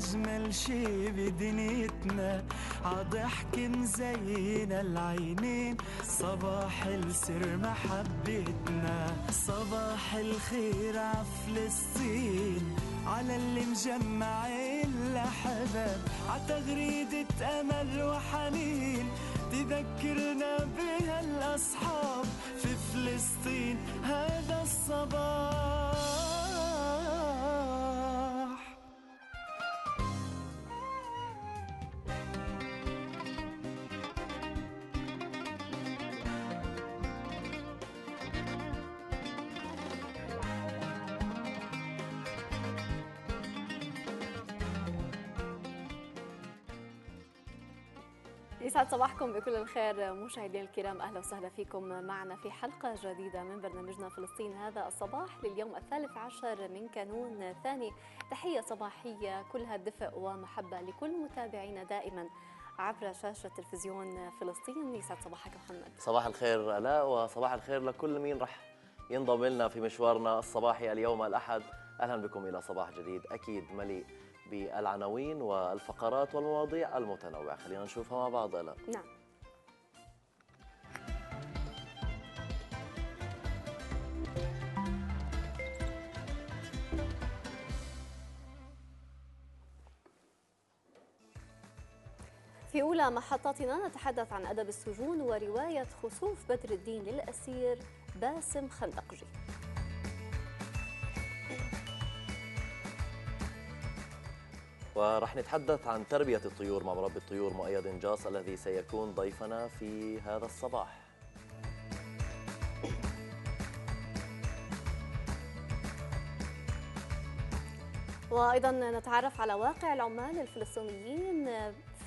أجمل شي بدنيتنا عضحك مزينا العينين صباح السر محبتنا صباح الخير عفلسطين على اللي مجمع الأحباب عتغريدة أمل وحنين تذكرنا بها الأصحاب في فلسطين هذا الصباح يسعد صباحكم بكل الخير مشاهدينا الكرام اهلا وسهلا فيكم معنا في حلقه جديده من برنامجنا فلسطين هذا الصباح لليوم الثالث عشر من كانون ثاني تحيه صباحيه كلها دفء ومحبه لكل متابعينا دائما عبر شاشه تلفزيون فلسطين يسعد صباحك محمد صباح الخير الاء وصباح الخير لكل مين راح ينضم لنا في مشوارنا الصباحي اليوم الاحد اهلا بكم الى صباح جديد اكيد مليء بالعناوين والفقرات والمواضيع المتنوعة خلينا نشوفها مع بعض ألا نعم في أولى محطاتنا نتحدث عن أدب السجون ورواية خسوف بدر الدين للأسير باسم خندقجي ورح نتحدث عن تربية الطيور مع مربي الطيور مؤيد انجاص الذي سيكون ضيفنا في هذا الصباح وأيضا نتعرف على واقع العمال الفلسطينيين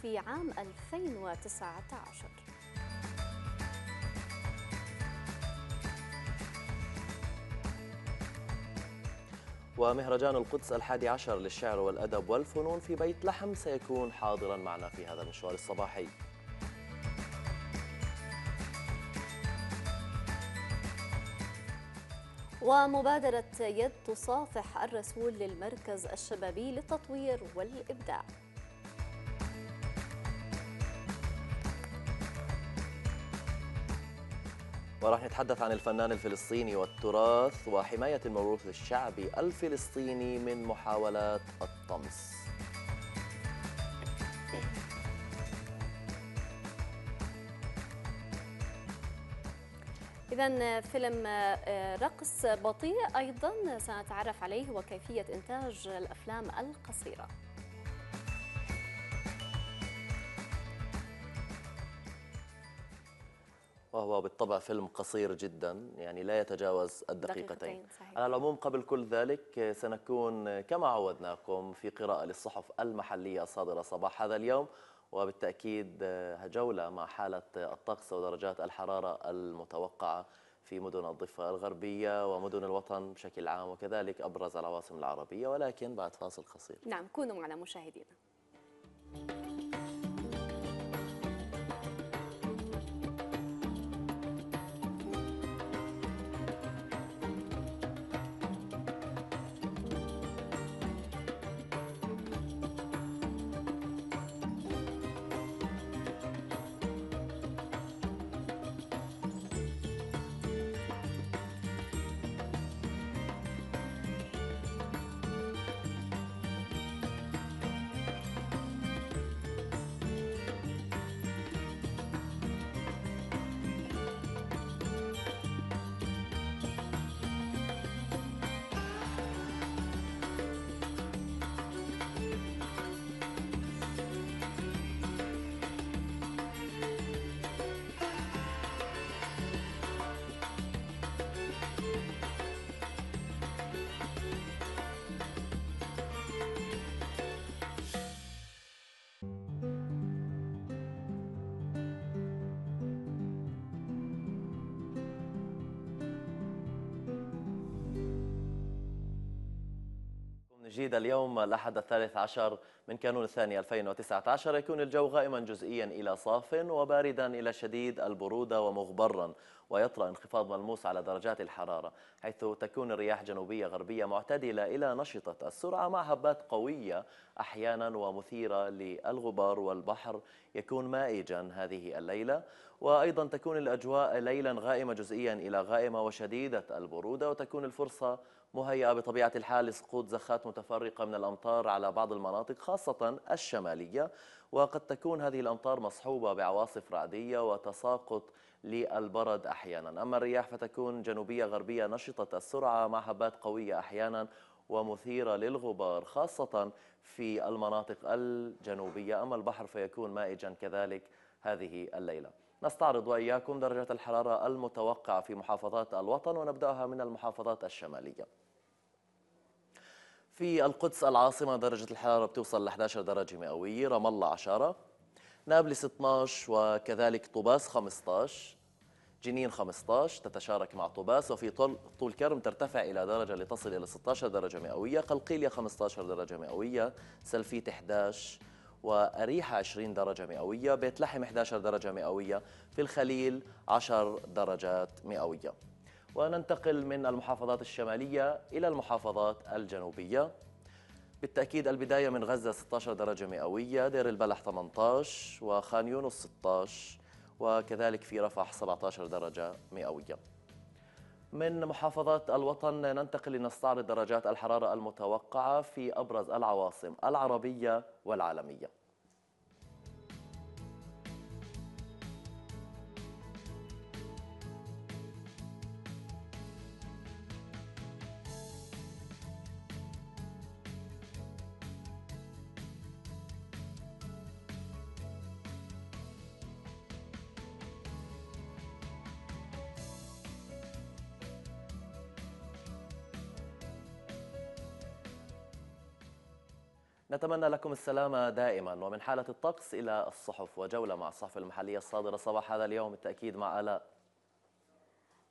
في عام 2019 ومهرجان القدس الحادي عشر للشعر والأدب والفنون في بيت لحم سيكون حاضرا معنا في هذا المشوار الصباحي ومبادرة يد تصافح الرسول للمركز الشبابي للتطوير والإبداع وراح نتحدث عن الفنان الفلسطيني والتراث وحماية الموروث الشعبي الفلسطيني من محاولات الطمس إذا فيلم آه، رقص بطيء أيضا سنتعرف عليه وكيفية إنتاج الأفلام القصيرة وهو بالطبع فيلم قصير جدا يعني لا يتجاوز الدقيقتين دقيقتين صحيح. على العموم قبل كل ذلك سنكون كما عودناكم في قراءة للصحف المحلية الصادرة صباح هذا اليوم وبالتأكيد جولة مع حالة الطقس ودرجات الحرارة المتوقعة في مدن الضفة الغربية ومدن الوطن بشكل عام وكذلك أبرز العواصم العربية ولكن بعد فاصل قصير نعم كونوا معنا مشاهدينا جيد اليوم الأحد الثالث عشر من كانون الثاني 2019 يكون الجو غائما جزئيا إلى صاف وباردا إلى شديد البرودة ومغبرا ويطرأ انخفاض ملموس على درجات الحرارة حيث تكون الرياح جنوبية غربية معتدلة إلى نشطة السرعة مع هبات قوية أحيانا ومثيرة للغبار والبحر يكون مائجا هذه الليلة وأيضا تكون الأجواء ليلا غائمة جزئيا إلى غائمة وشديدة البرودة وتكون الفرصة مهيئة بطبيعة الحال لسقوط زخات متفرقة من الأمطار على بعض المناطق خاصة الشمالية وقد تكون هذه الأمطار مصحوبة بعواصف رعدية وتساقط للبرد أحيانا أما الرياح فتكون جنوبية غربية نشطة السرعة مع هبات قوية أحيانا ومثيرة للغبار خاصة في المناطق الجنوبية أما البحر فيكون مائجا كذلك هذه الليلة نستعرض وإياكم درجة الحرارة المتوقعة في محافظات الوطن ونبدأها من المحافظات الشمالية في القدس العاصمة درجة الحرارة بتوصل ل 11 درجة مئوية رام الله 10 نابلس 12 وكذلك طوباس 15 جنين 15 تتشارك مع طوباس وفي طول, طول كرم ترتفع إلى درجة لتصل إلى 16 درجة مئوية قلقيلية 15 درجة مئوية سلفيت 11 وأريحة 20 درجة مئوية بيت لحم 11 درجة مئوية في الخليل 10 درجات مئوية وننتقل من المحافظات الشمالية إلى المحافظات الجنوبية بالتأكيد البداية من غزة 16 درجة مئوية دير البلح 18 وخان يونس 16 وكذلك في رفح 17 درجة مئوية من محافظة الوطن ننتقل لنستعرض درجات الحرارة المتوقعة في أبرز العواصم العربية والعالمية نتمنى لكم السلامة دائما ومن حالة الطقس إلى الصحف وجولة مع الصحف المحلية الصادرة صباح هذا اليوم بالتأكيد مع آلاء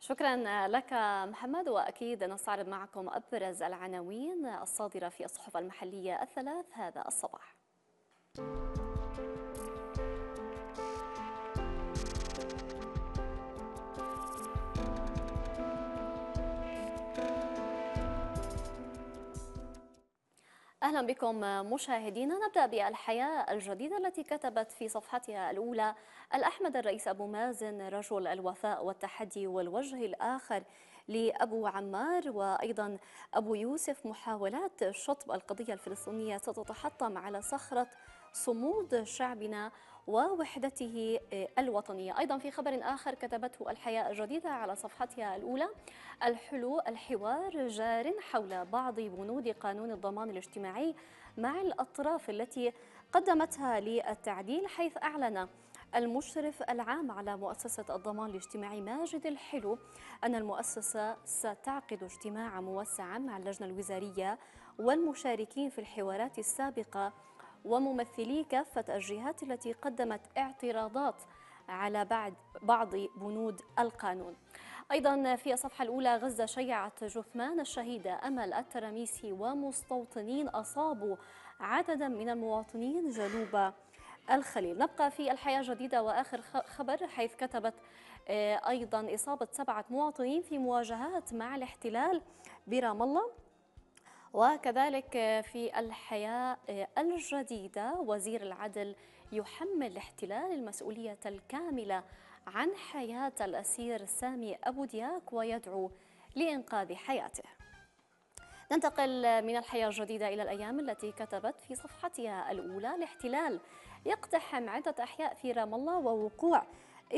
شكرا لك محمد واكيد نستعرض معكم ابرز العناوين الصادره في الصحف المحليه الثلاث هذا الصباح. أهلا بكم مشاهدينا نبدأ بالحياة الجديدة التي كتبت في صفحتها الأولى الأحمد الرئيس أبو مازن رجل الوفاء والتحدي والوجه الآخر لأبو عمار وأيضا أبو يوسف محاولات شطب القضية الفلسطينية ستتحطم على صخرة صمود شعبنا ووحدته آه، الوطنية أيضا في خبر آخر كتبته الحياة الجديدة على صفحتها الأولى الحلو الحوار جار حول بعض بنود قانون الضمان الاجتماعي مع الأطراف التي قدمتها للتعديل حيث أعلن المشرف العام على مؤسسة الضمان الاجتماعي ماجد الحلو أن المؤسسة ستعقد اجتماعا موسعا مع اللجنة الوزارية والمشاركين في الحوارات السابقة وممثلي كافة الجهات التي قدمت اعتراضات على بعد بعض بنود القانون أيضا في الصفحة الأولى غزة شيعت جثمان الشهيدة أمل التراميسي ومستوطنين أصابوا عددا من المواطنين جنوب الخليل نبقى في الحياة الجديدة وآخر خبر حيث كتبت آه، أيضا إصابة سبعة مواطنين في مواجهات مع الاحتلال برام الله وكذلك في الحياة آه، الجديدة وزير العدل يحمل الاحتلال المسؤولية الكاملة عن حياة الأسير سامي أبو دياك ويدعو لإنقاذ حياته ننتقل من الحياة الجديدة إلى الأيام التي كتبت في صفحتها الأولى الاحتلال يقتحم عدة أحياء في رام الله ووقوع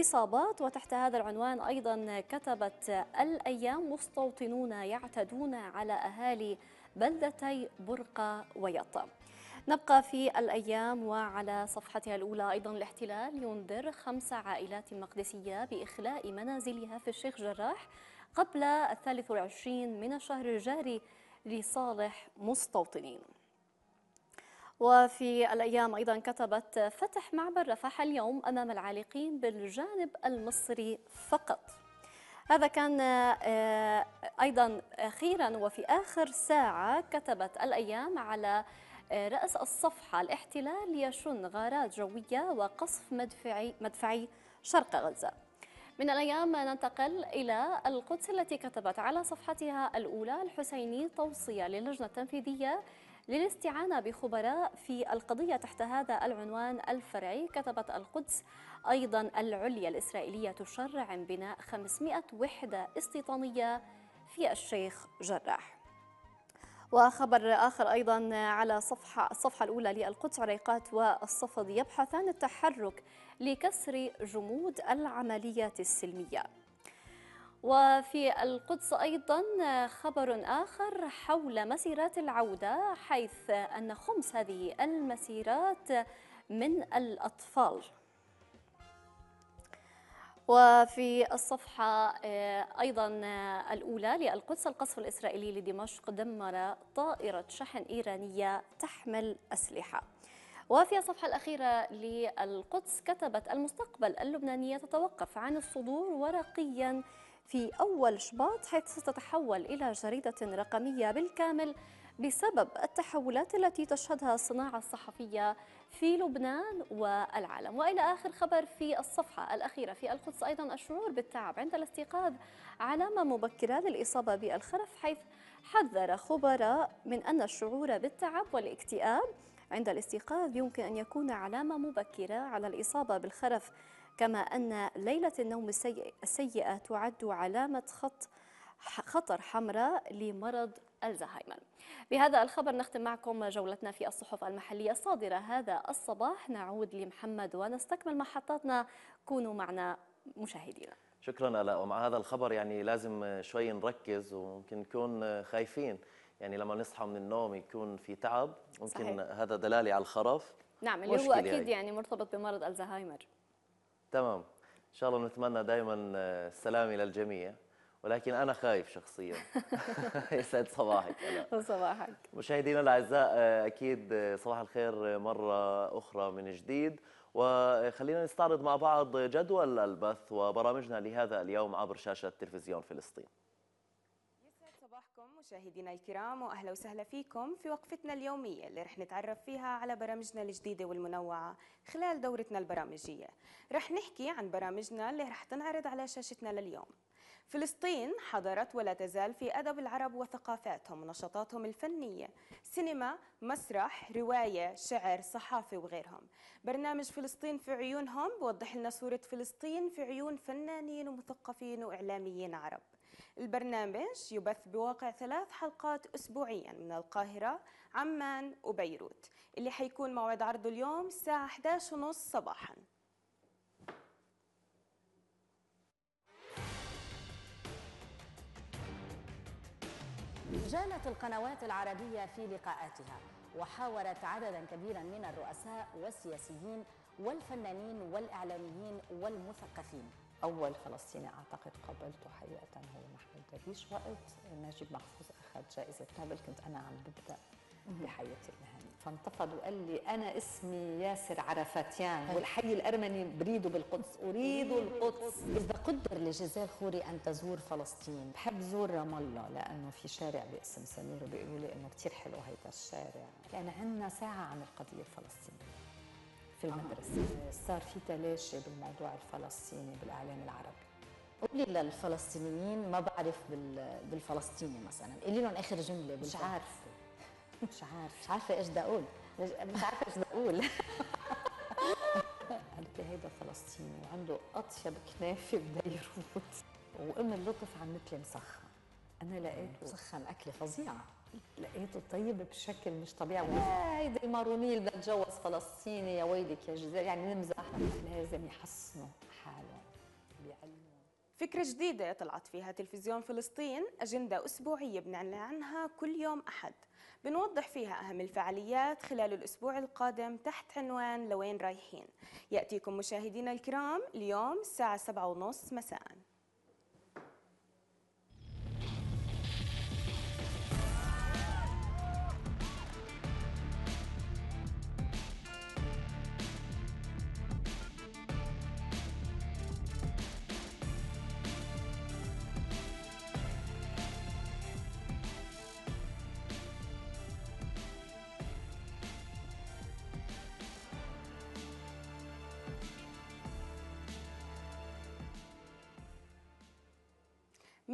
إصابات وتحت هذا العنوان أيضا كتبت الأيام مستوطنون يعتدون على أهالي بلدتي برقة ويطا نبقى في الأيام وعلى صفحتها الأولى أيضا الاحتلال ينذر خمس عائلات مقدسية بإخلاء منازلها في الشيخ جراح قبل الثالث والعشرين من الشهر الجاري لصالح مستوطنين وفي الأيام أيضا كتبت فتح معبر رفح اليوم أمام العالقين بالجانب المصري فقط هذا كان آه، أيضا أخيرا وفي آخر ساعة كتبت الأيام على آه، رأس الصفحة الاحتلال يشن غارات جوية وقصف مدفعي, مدفعي شرق غزة من الأيام ننتقل إلى القدس التي كتبت على صفحتها الأولى الحسيني توصية للجنة التنفيذية للاستعانة بخبراء في القضية تحت هذا العنوان الفرعي كتبت القدس أيضا العليا الإسرائيلية تشرع بناء 500 وحدة استيطانية في الشيخ جراح وخبر آخر أيضا على صفحة الصفحة الأولى للقدس عريقات والصفد يبحثان التحرك لكسر جمود العمليات السلمية وفي القدس أيضا خبر آخر حول مسيرات العودة حيث أن خمس هذه المسيرات من الأطفال وفي الصفحة آه، أيضا آه، الأولى للقدس القصف الإسرائيلي لدمشق دمر طائرة شحن إيرانية تحمل أسلحة وفي الصفحة الأخيرة للقدس كتبت المستقبل اللبنانية تتوقف عن الصدور ورقيا في أول شباط حيث ستتحول إلى جريدة رقمية بالكامل بسبب التحولات التي تشهدها الصناعة الصحفية في لبنان والعالم وإلى آخر خبر في الصفحة الأخيرة في القدس أيضا الشعور بالتعب عند الاستيقاظ علامة مبكرة للإصابة بالخرف حيث حذر خبراء من أن الشعور بالتعب والاكتئاب عند الاستيقاظ يمكن أن يكون علامة مبكرة على الإصابة بالخرف كما أن ليلة النوم السيئة تعد علامة خط خطر حمراء لمرض الزهايمر بهذا الخبر نختم معكم جولتنا في الصحف المحلية الصادرة هذا الصباح نعود لمحمد ونستكمل محطاتنا كونوا معنا مشاهدينا شكرا لا ومع هذا الخبر يعني لازم شوي نركز وممكن نكون خايفين يعني لما نصحى من النوم يكون في تعب ممكن صحيح. هذا دلاله على الخرف نعم اللي هو يعني. اكيد يعني. يعني مرتبط بمرض الزهايمر تمام ان شاء الله نتمنى دائما السلامه للجميع ولكن انا خايف شخصيا يسعد صباحك انا صباحك مشاهدينا الاعزاء اكيد صباح الخير مره اخرى من جديد وخلينا نستعرض مع بعض جدول البث وبرامجنا لهذا اليوم عبر شاشه تلفزيون فلسطين صباحكم مشاهدينا الكرام واهلا وسهلا فيكم في وقفتنا اليوميه اللي رح نتعرف فيها على برامجنا الجديده والمنوعه خلال دورتنا البرامجيه. رح نحكي عن برامجنا اللي رح تنعرض على شاشتنا لليوم. فلسطين حضرت ولا تزال في أدب العرب وثقافاتهم ونشاطاتهم الفنية سينما، مسرح، رواية، شعر، صحافة وغيرهم برنامج فلسطين في عيونهم بوضح لنا صورة فلسطين في عيون فنانين ومثقفين وإعلاميين عرب البرنامج يبث بواقع ثلاث حلقات أسبوعيا من القاهرة، عمان وبيروت اللي حيكون موعد عرضه اليوم الساعة 11:30 صباحاً جالت القنوات العربية في لقاءاتها وحاورت عددا كبيرا من الرؤساء والسياسيين والفنانين والإعلاميين والمثقفين أول فلسطيني أعتقد قابلته حقيقة هو محمود درويش وقت نجيب محفوظ أخذ جائزة نوبل كنت أنا عم ببدأ بحياتي المهنية فانتفض وقال لي أنا اسمي ياسر عرفاتيان والحي الأرمني بريده بالقدس أريد القدس إذا قدر لجزال خوري أن تزور فلسطين بحب زور رام الله لأنه في شارع باسم سمير وبيقولوا لي إنه كثير حلو هيدا الشارع كان عندنا ساعة عن القضية الفلسطينية في المدرسة آه. صار في تلاشي بالموضوع الفلسطيني بالإعلام العربي قولي للفلسطينيين ما بعرف بالفلسطيني مثلا قولي لهم اخر جمله مش عارف مش عارف مش عارفه ايش بدي اقول مش عارفه ايش بدي اقول قلت هيدا فلسطيني وعنده اطيب كنافه ببيروت وام اللطف عم لي مسخن انا لقيته مسخن اكله فظيعه لقيته طيب بشكل مش طبيعي هيدي مارونيل اللي بتجوز فلسطيني يا ويلك يا جزائر يعني نمزح لازم يحسنوا حالهم بيعلموا فكرة جديدة طلعت فيها تلفزيون فلسطين أجندة أسبوعية بنعلن عنها كل يوم أحد بنوضح فيها أهم الفعاليات خلال الأسبوع القادم تحت عنوان لوين رايحين يأتيكم مشاهدينا الكرام اليوم الساعة 7:30 مساءً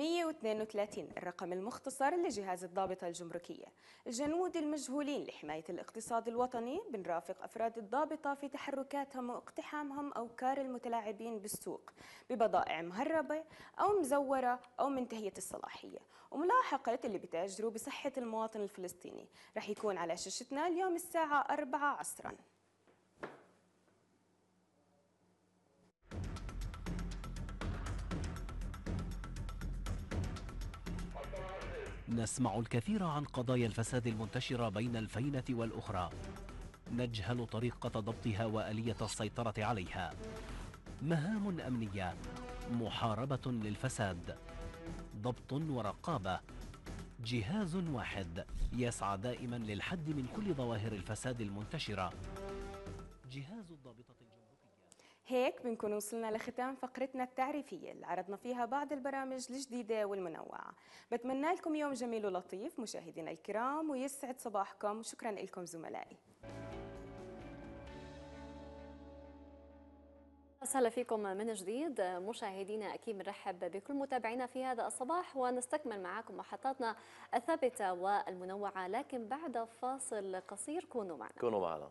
132 الرقم المختصر لجهاز الضابطة الجمركية الجنود المجهولين لحماية الاقتصاد الوطني بنرافق أفراد الضابطة في تحركاتهم واقتحامهم أو كار المتلاعبين بالسوق ببضائع مهربة أو مزورة أو منتهية الصلاحية وملاحقة اللي بتأجروا بصحة المواطن الفلسطيني رح يكون على شاشتنا اليوم الساعة 4 عصراً نسمع الكثير عن قضايا الفساد المنتشرة بين الفينة والأخرى نجهل طريقة ضبطها وآلية السيطرة عليها مهام أمنية محاربة للفساد ضبط ورقابة جهاز واحد يسعى دائما للحد من كل ظواهر الفساد المنتشرة جهاز الضابطة هيك بنكون وصلنا لختام فقرتنا التعريفية اللي عرضنا فيها بعض البرامج الجديدة والمنوعة بتمنى لكم يوم جميل ولطيف مشاهدينا الكرام ويسعد صباحكم شكرا لكم زملائي أهلا فيكم من جديد مشاهدينا اكيد بنرحب بكل متابعينا في هذا الصباح ونستكمل معاكم محطاتنا الثابته والمنوعه لكن بعد فاصل قصير كونوا معنا كونوا معنا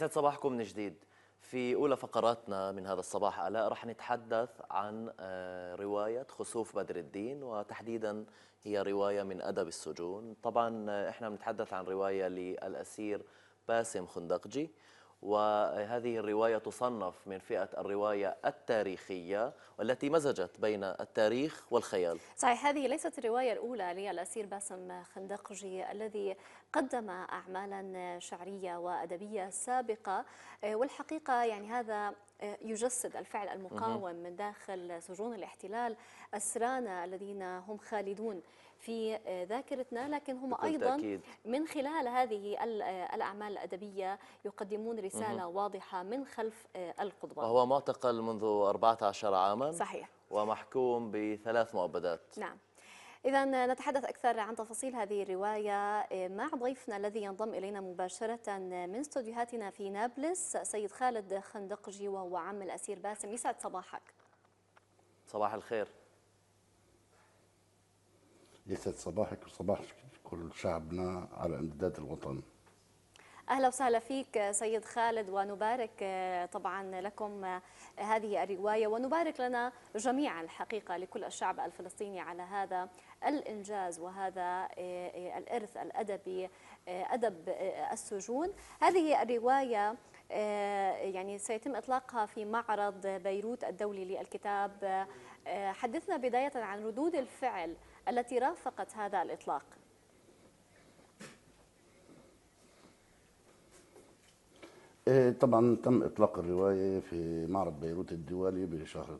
يسعد صباحكم من جديد في أولى فقراتنا من هذا الصباح ألا رح نتحدث عن آه، رواية خسوف بدر الدين وتحديدا هي رواية من أدب السجون طبعا آه، إحنا بنتحدث عن رواية للأسير باسم خندقجي وهذه الرواية تصنف من فئة الرواية التاريخية والتي مزجت بين التاريخ والخيال صحيح هذه ليست الرواية الأولى للأسير باسم خندقجي الذي قدم أعمالا شعرية وأدبية سابقة آه، والحقيقة يعني هذا آه، يجسد الفعل المقاوم من داخل سجون الاحتلال أسرانا الذين هم خالدون في آه، ذاكرتنا لكن هم أيضا تأكيد. من خلال هذه آه، الأعمال الأدبية يقدمون رسالة مه. واضحة من خلف آه، القضبان وهو معتقل منذ 14 عاما صحيح ومحكوم بثلاث مؤبدات نعم إذا نتحدث أكثر عن تفاصيل هذه الرواية مع ضيفنا الذي ينضم إلينا مباشرة من استوديوهاتنا في نابلس سيد خالد خندقجي وهو عم الأسير باسم يسعد صباحك صباح الخير يسعد صباحك وصباح كل شعبنا على امتداد الوطن اهلا وسهلا فيك سيد خالد ونبارك آه، طبعا لكم آه، هذه الروايه ونبارك لنا جميعا الحقيقه لكل الشعب الفلسطيني على هذا الانجاز وهذا آه، الارث الادبي ادب السجون هذه الروايه يعني سيتم اطلاقها في معرض بيروت الدولي للكتاب حدثنا بدايه عن ردود الفعل التي رافقت هذا الإطلاق إيه، طبعا تم اطلاق الروايه في معرض بيروت الدولي بشهر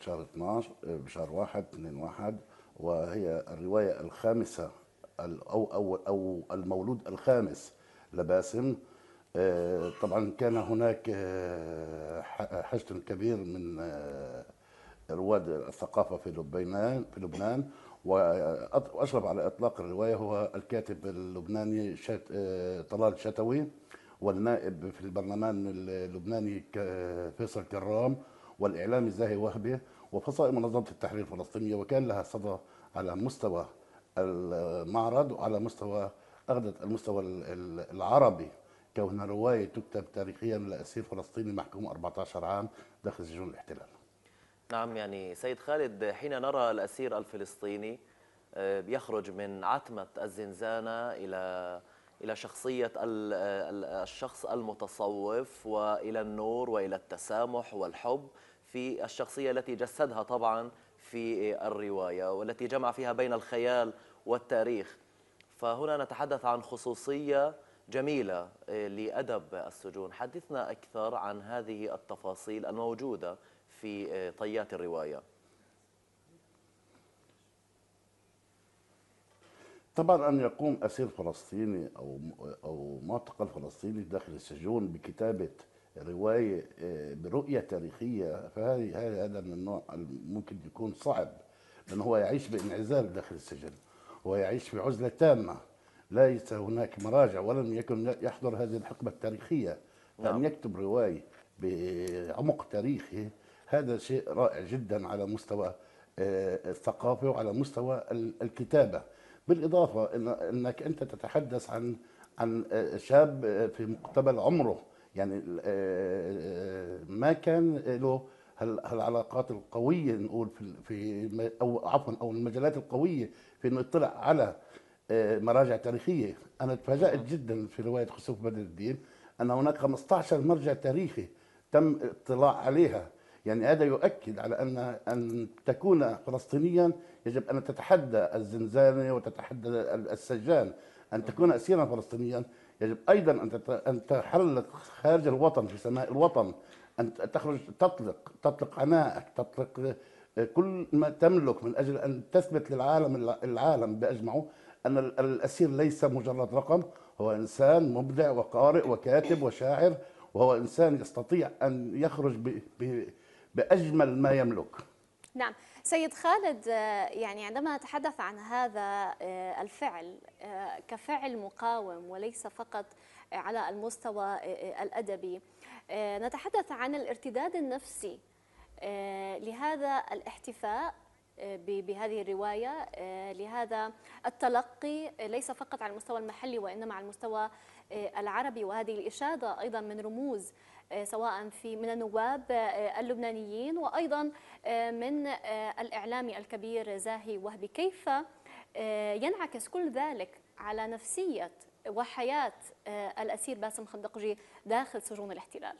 بشهر 12 إيه، بشهر 1 2 1 وهي الروايه الخامسه او او او المولود الخامس لباسم إيه، طبعا كان هناك حشد كبير من رواد الثقافه في لبنان في لبنان واشرف على اطلاق الروايه هو الكاتب اللبناني شات آه، طلال شتوي والنائب في البرلمان اللبناني فيصل كرام والاعلامي زاهي وهبي وفصائل منظمه التحرير الفلسطينيه وكان لها صدى على مستوى المعرض وعلى مستوى اخذت المستوى العربي كونها روايه تكتب تاريخيا لاسير فلسطيني محكوم 14 عام داخل سجون الاحتلال نعم يعني سيد خالد حين نرى الأسير الفلسطيني آه، يخرج من عتمة الزنزانة إلى إلى شخصية الشخص المتصوف وإلى النور وإلى التسامح والحب في الشخصية التي جسدها طبعا في الرواية والتي جمع فيها بين الخيال والتاريخ فهنا نتحدث عن خصوصية جميلة آه، لأدب السجون حدثنا أكثر عن هذه التفاصيل الموجودة في آه، طيات الرواية طبعا أن يقوم أسير فلسطيني أو أو معتقل فلسطيني داخل السجون بكتابة رواية آه، برؤية تاريخية فهذه هذا من النوع ممكن يكون صعب لأنه هو يعيش بانعزال داخل السجن هو يعيش في عزلة تامة ليس هناك مراجع ولم يكن يحضر هذه الحقبة التاريخية فأن نعم. يكتب رواية بعمق تاريخي هذا شيء رائع جدا على مستوى آه، الثقافة وعلى مستوى الكتابة بالإضافة أنك أنت تتحدث عن عن شاب في مقتبل عمره يعني آه، آه، ما كان له هالعلاقات القويه نقول في في او عفوا او المجالات القويه في انه يطلع على مراجع تاريخيه، انا تفاجات نعم. جدا في روايه خسوف بدر الدين ان هناك 15 مرجع تاريخي تم اطلاع عليها يعني هذا يؤكد على أن أن تكون فلسطينيا يجب أن تتحدى الزنزانة وتتحدى السجان أن تكون أسيرا فلسطينيا يجب أيضا أن أن تحلق خارج الوطن في سماء الوطن أن تخرج تطلق تطلق عناءك تطلق آه، كل ما تملك من أجل أن تثبت للعالم العالم بأجمعه أن الأسير ليس مجرد رقم هو إنسان مبدع وقارئ وكاتب وشاعر وهو إنسان يستطيع أن يخرج ب... ب... باجمل ما يملك. نعم، سيد خالد آه، يعني عندما نتحدث عن هذا آه، الفعل آه، كفعل مقاوم وليس فقط على المستوى الادبي، نتحدث عن الارتداد النفسي لهذا الاحتفاء بهذه الرواية لهذا التلقي ليس فقط على المستوى المحلي وإنما على المستوى العربي وهذه الإشادة أيضا من رموز آه، سواء في من النواب آه، آه، اللبنانيين وأيضا من الإعلامي الكبير زاهي وهبي كيف ينعكس كل ذلك على نفسية وحياة الأسير باسم خندقجي داخل سجون الاحتلال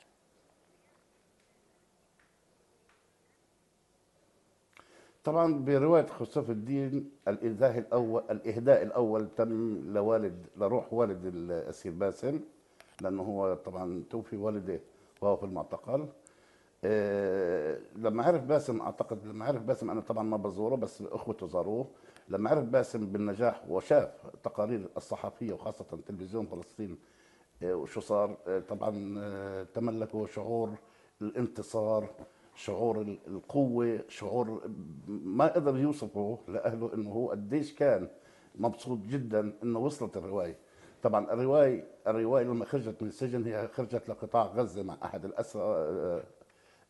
طبعا بروايه خصاف الدين الاذاه الاول الاهداء الاول تم لوالد لروح والد الاسير باسم لانه هو طبعا توفي والده وهو في المعتقل إيه لما عرف باسم اعتقد لما عرف باسم انا طبعا ما بزوره بس اخوته زاروه لما عرف باسم بالنجاح وشاف التقارير الصحفيه وخاصه تلفزيون فلسطين إيه وشو صار إيه طبعا آه، تملكوا شعور الانتصار شعور القوه شعور ما قدر يوصفه لاهله انه هو قديش كان مبسوط جدا انه وصلت الروايه طبعا الرواية الرواية لما خرجت من السجن هي خرجت لقطاع غزة مع أحد الأسرى آه،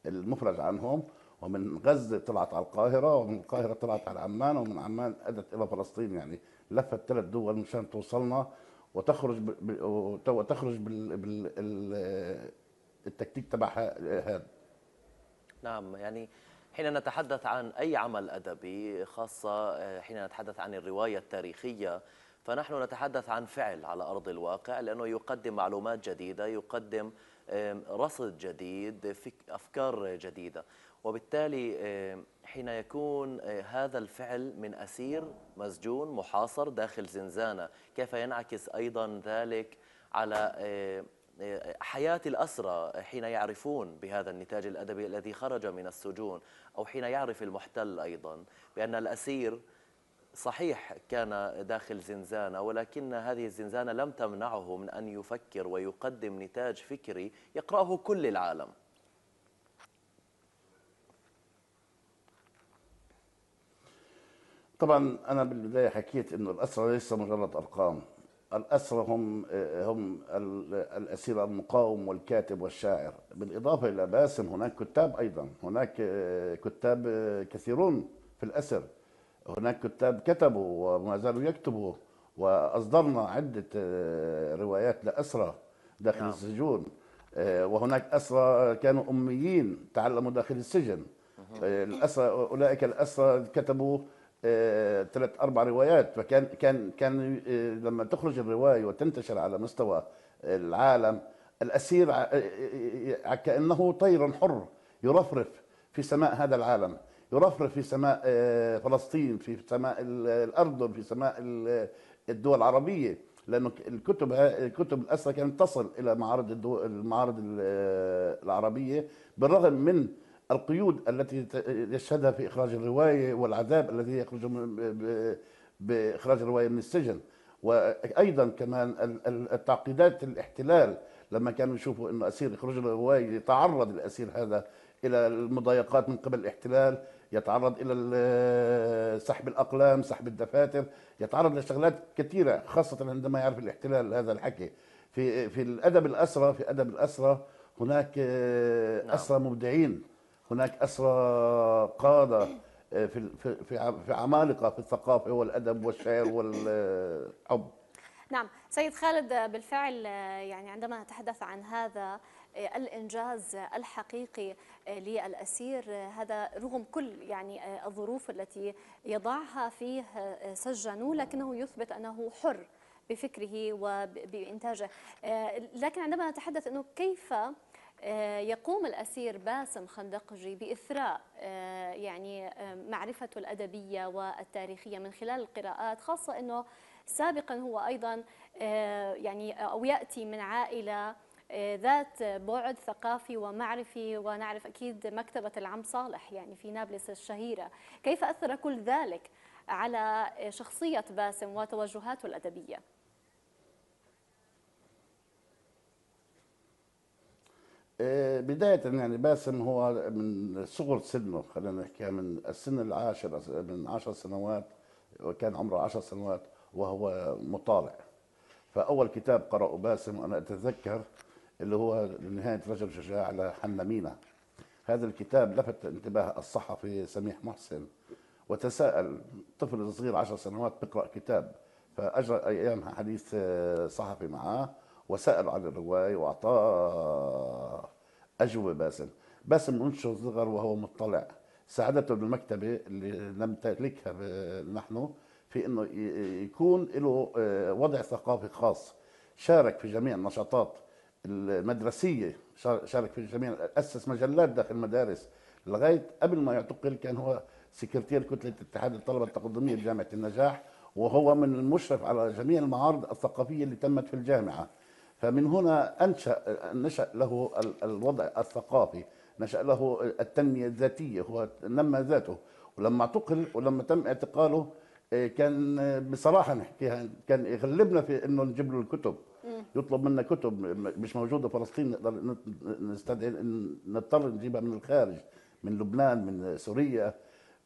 المفرج عنهم ومن غزة طلعت على القاهرة ومن القاهرة طلعت على عمان ومن عمان أدت إلى فلسطين يعني لفت ثلاث دول مشان توصلنا وتخرج ب... وتخرج بال... بال... التكتيك هذا نعم يعني حين نتحدث عن أي عمل أدبي خاصة آه، حين نتحدث عن الرواية التاريخية فنحن نتحدث عن فعل على أرض الواقع لأنه يقدم معلومات جديدة يقدم رصد جديد أفكار جديدة وبالتالي حين يكون آه، هذا الفعل من أسير مسجون محاصر داخل زنزانة كيف ينعكس أيضا ذلك على آه، حياة الأسرى حين يعرفون بهذا النتاج الأدبي الذي خرج من السجون أو حين يعرف المحتل أيضا بأن الأسير صحيح كان داخل زنزانة ولكن هذه الزنزانة لم تمنعه من أن يفكر ويقدم نتاج فكري يقرأه كل العالم طبعا أنا بالبداية حكيت أنه الأسرى ليس مجرد أرقام الأسرى هم هم الأسير المقاوم والكاتب والشاعر بالإضافة إلى باسم هناك كتاب أيضا هناك كتاب كثيرون في الأسر هناك كتاب كتبوا وما زالوا يكتبوا واصدرنا عده آه، روايات لاسرى داخل نعم. السجون آه، وهناك اسرى كانوا اميين تعلموا داخل السجن آه، الاسرى اولئك الاسرى كتبوا ثلاث اربع روايات فكان كان كان لما تخرج الروايه وتنتشر على مستوى العالم الاسير كانه طير حر يرفرف في سماء هذا العالم يرفرف في سماء آه، فلسطين في سماء الاردن في سماء الدول العربيه لانه الكتب كتب الاسرى كانت تصل الى معارض المعارض آه، العربيه بالرغم من القيود التي يشهدها في اخراج الروايه والعذاب الذي يخرج باخراج الروايه من السجن وايضا كمان التعقيدات الاحتلال لما كانوا يشوفوا انه اسير يخرج الروايه يتعرض الاسير هذا الى المضايقات من قبل الاحتلال يتعرض الى سحب الاقلام سحب الدفاتر يتعرض لشغلات كثيره خاصه عندما يعرف الاحتلال هذا الحكي في في الادب الاسرى في ادب الاسرى هناك آه، نعم. اسرى مبدعين هناك اسرى قاده آه، في في في عمالقه في الثقافه والادب والشعر والحب نعم سيد خالد بالفعل آه، يعني عندما نتحدث عن هذا الانجاز الحقيقي للأسير هذا رغم كل يعني آه، الظروف التي يضعها فيه آه، آه، سجنوه لكنه يثبت أنه حر بفكره وبإنتاجه لكن عندما نتحدث أنه كيف يقوم الأسير باسم خندقجي بإثراء يعني معرفته الأدبية والتاريخية من خلال القراءات خاصة أنه سابقا هو أيضا يعني أو يأتي من عائلة آه، ذات بعد ثقافي ومعرفي ونعرف أكيد مكتبة العم صالح يعني في نابلس الشهيرة كيف أثر كل ذلك على شخصية باسم وتوجهاته الأدبية؟ آه، بداية يعني باسم هو من صغر سنه خلينا نحكيها يعني من السن العاشر من عشر سنوات وكان عمره عشر سنوات وهو مطالع فأول كتاب قرأه باسم أنا أتذكر اللي هو نهاية رجل شجاع على مينا هذا الكتاب لفت انتباه الصحفي سميح محسن وتساءل طفل صغير عشر سنوات بقرأ كتاب فأجرى أيامها حديث آه، صحفي معاه وسأل عن الرواية وأعطاه أجوبة باسم باسم أنشر صغر وهو مطلع ساعدته بالمكتبة اللي لم نحن في أنه يكون له آه، وضع ثقافي خاص شارك في جميع النشاطات المدرسيه شارك في جميع اسس مجلات داخل المدارس لغايه قبل ما يعتقل كان هو سكرتير كتله اتحاد الطلبه التقدميه بجامعه النجاح وهو من المشرف على جميع المعارض الثقافيه اللي تمت في الجامعه فمن هنا انشا نشا له الوضع الثقافي نشا له التنميه الذاتيه هو نمى ذاته ولما اعتقل ولما تم اعتقاله آه، كان آه، بصراحه نحكيها كان يغلبنا في انه نجيب له الكتب يطلب منا كتب مش موجوده فلسطين نقدر نستدعي نضطر نجيبها من الخارج من لبنان من سوريا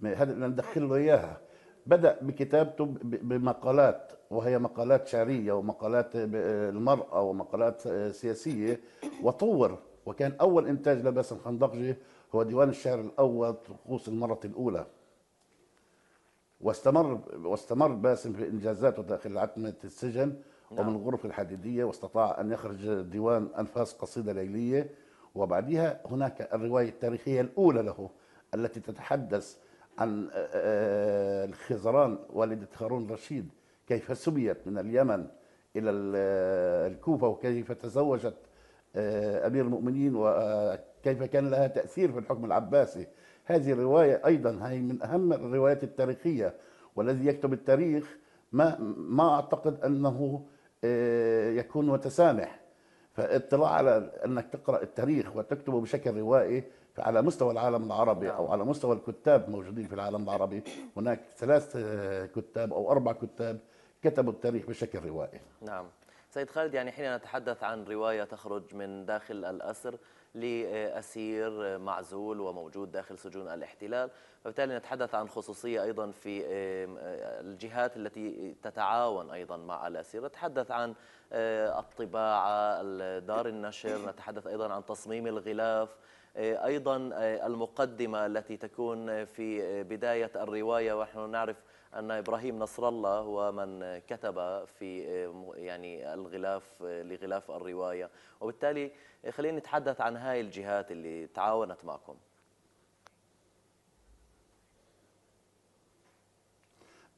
هذا ندخل له اياها بدا بكتابته بمقالات وهي مقالات شعريه ومقالات المراه ومقالات سياسيه وطور وكان اول انتاج لباسم خندقجي هو ديوان الشعر الاول طقوس المره الاولى واستمر واستمر باسم في انجازاته داخل عتمه السجن ومن نعم. الغرف الحديدية واستطاع أن يخرج ديوان أنفاس قصيدة ليلية وبعدها هناك الرواية التاريخية الأولى له التي تتحدث عن آه، آه، الخزران والدة هارون رشيد كيف سبيت من اليمن إلى آه، الكوفة وكيف تزوجت أمير المؤمنين وكيف كان لها تأثير في الحكم العباسي هذه الرواية أيضا هي من أهم الروايات التاريخية والذي يكتب التاريخ ما ما أعتقد أنه آه، يكون متسامح فاطلاع على انك تقرا التاريخ وتكتبه بشكل روائي فعلى مستوى العالم العربي نعم. او على مستوى الكتاب موجودين في العالم العربي هناك ثلاث آه، كتاب او اربع كتاب كتبوا التاريخ بشكل روائي نعم سيد خالد يعني حين نتحدث عن روايه تخرج من داخل الاسر لأسير معزول وموجود داخل سجون الاحتلال وبالتالي نتحدث عن خصوصية أيضا في آه، الجهات التي تتعاون أيضا مع الأسير نتحدث عن آه، الطباعة دار النشر نتحدث أيضا عن تصميم الغلاف آه، أيضا المقدمة التي تكون في بداية الرواية ونحن نعرف أن إبراهيم نصر الله هو من كتب في يعني الغلاف لغلاف الرواية وبالتالي خلينا نتحدث عن هاي الجهات اللي تعاونت معكم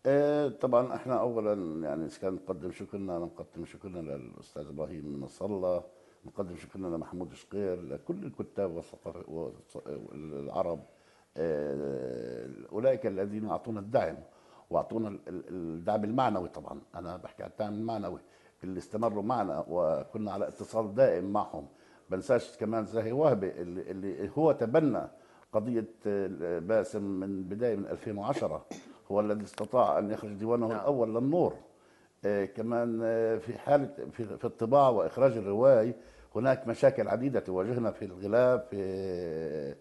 إيه طبعا احنا اولا يعني اذا كان نقدم شكرنا نقدم شكرنا للاستاذ ابراهيم نصر الله نقدم شكرنا لمحمود شقير لكل الكتاب والعرب إيه، اولئك الذين اعطونا الدعم واعطونا الدعم المعنوي طبعا انا بحكي عن الدعم المعنوي اللي استمروا معنا وكنا على اتصال دائم معهم بنساش كمان زاهي وهبي اللي, اللي هو تبنى قضية آه، باسم من بداية من 2010 هو الذي استطاع أن يخرج ديوانه نعم. الأول للنور آه، كمان آه، في حالة في, في الطباعة وإخراج الرواية هناك مشاكل عديدة تواجهنا في الغلاف في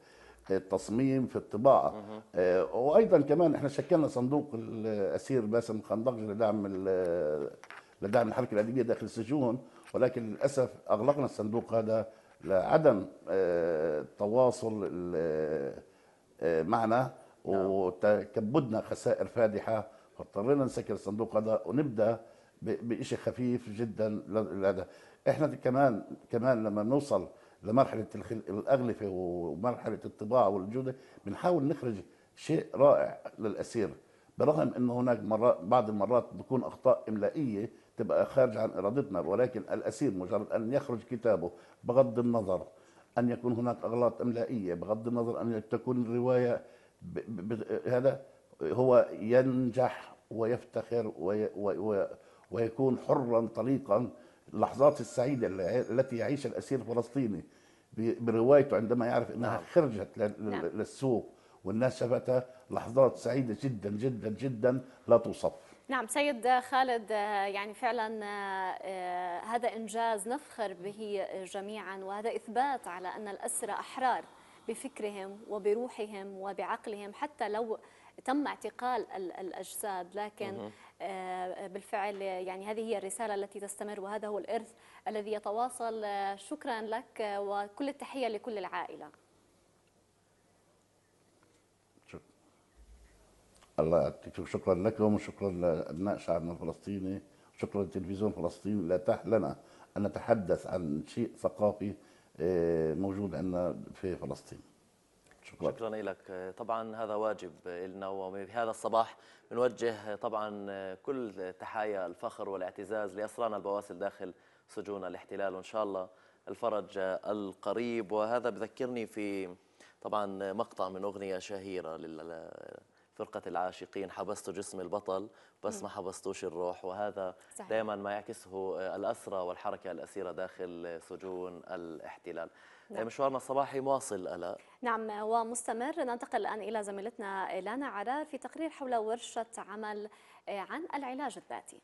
التصميم في الطباعه مه. آه، وايضا كمان احنا شكلنا صندوق الاسير باسم الخندق لدعم لدعم الحركه الادبيه داخل السجون ولكن للاسف اغلقنا الصندوق هذا لعدم التواصل آه، آه، معنا نعم. وتكبدنا خسائر فادحه فاضطرينا نسكر الصندوق هذا ونبدا بشيء خفيف جدا لهذا احنا كمان كمان لما بنوصل لمرحله الاغلفه ومرحله الطباعه والجوده بنحاول نخرج شيء رائع للاسير برغم انه هناك مرات بعض المرات بتكون اخطاء املائيه تبقى خارجه عن ارادتنا ولكن الاسير مجرد ان يخرج كتابه بغض النظر ان يكون هناك اغلاط املائيه بغض النظر ان تكون الروايه ب ب ب هذا هو ينجح ويفتخر وي و... ويكون حرا طليقا اللحظات السعيده التي يعيشها الاسير الفلسطيني بروايته عندما يعرف انها نعم. خرجت نعم. للسوق والناس شافتها لحظات سعيده جدا جدا جدا لا توصف نعم سيد خالد آه، يعني فعلا آه، آه، هذا انجاز نفخر به جميعا وهذا اثبات على ان الاسرى احرار بفكرهم وبروحهم وبعقلهم حتى لو تم اعتقال الاجساد لكن آه، بالفعل يعني هذه هي الرسالة التي تستمر وهذا هو الإرث الذي يتواصل آه، شكرا لك آه، وكل التحية لكل العائلة الله يعطيك شكرا لكم وشكرا لابناء شعبنا الفلسطيني شكرا لتلفزيون فلسطين لا تح لنا ان نتحدث عن شيء ثقافي موجود عندنا في فلسطين شكرا شكرا لك طبعا هذا واجب لنا وبهذا الصباح بنوجه طبعا كل تحايا الفخر والاعتزاز لأسرانا البواسل داخل سجون الاحتلال وإن شاء الله الفرج القريب وهذا بذكرني في طبعا مقطع من أغنية شهيرة فرقة العاشقين حبست جسم البطل بس ما حبستوش الروح وهذا دائما ما يعكسه الأسرى والحركة الأسيرة داخل سجون الاحتلال نعم. مشوارنا الصباحي مواصل الاء نعم ومستمر ننتقل الآن إلى زميلتنا إيلانا عرار في تقرير حول ورشة عمل آه، عن العلاج الذاتي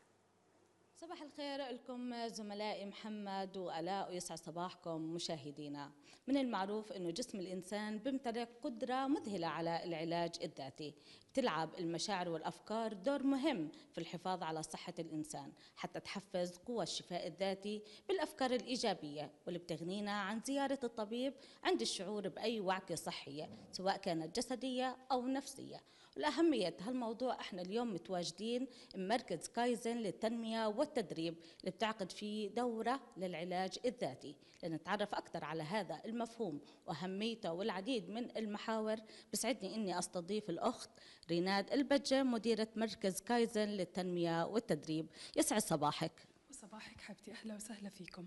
صباح الخير لكم زملائي محمد وألاء ويسعد صباحكم مشاهدينا من المعروف أنه جسم الإنسان بيمتلك قدرة مذهلة على العلاج الذاتي تلعب المشاعر والأفكار دور مهم في الحفاظ على صحة الإنسان حتى تحفز قوى الشفاء الذاتي بالأفكار الإيجابية واللي بتغنينا عن زيارة الطبيب عند الشعور بأي وعكة صحية سواء كانت جسدية أو نفسية لأهمية هالموضوع احنا اليوم متواجدين بمركز كايزن للتنمية والتدريب اللي بتعقد فيه دورة للعلاج الذاتي لنتعرف أكثر على هذا المفهوم وأهميته والعديد من المحاور بسعدني إني أستضيف الأخت ريناد البجة مديرة مركز كايزن للتنمية والتدريب يسعد صباحك صباحك حبيبتي اهلا وسهلا فيكم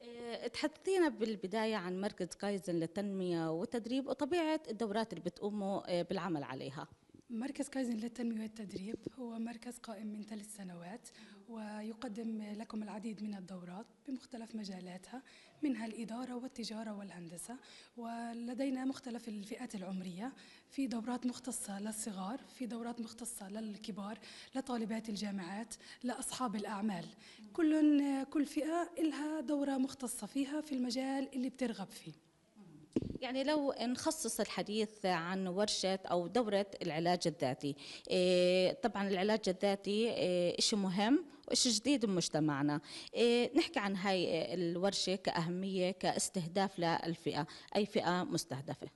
إيه، تحدثينا بالبدايه عن مركز كايزن للتنميه والتدريب وطبيعه الدورات اللي بتقوموا إيه، بالعمل عليها مركز كايزن للتنمية والتدريب هو مركز قائم من ثلاث سنوات ويقدم لكم العديد من الدورات بمختلف مجالاتها منها الإدارة والتجارة والهندسة ولدينا مختلف الفئات العمرية في دورات مختصة للصغار في دورات مختصة للكبار لطالبات الجامعات لأصحاب الأعمال كل كل فئة لها دورة مختصة فيها في المجال اللي بترغب فيه يعني لو نخصص الحديث عن ورشة أو دورة العلاج الذاتي إيه، طبعا العلاج الذاتي إيه، إشي مهم وإشي جديد بمجتمعنا إيه، نحكي عن هاي الورشة كأهمية كاستهداف للفئة أي فئة مستهدفة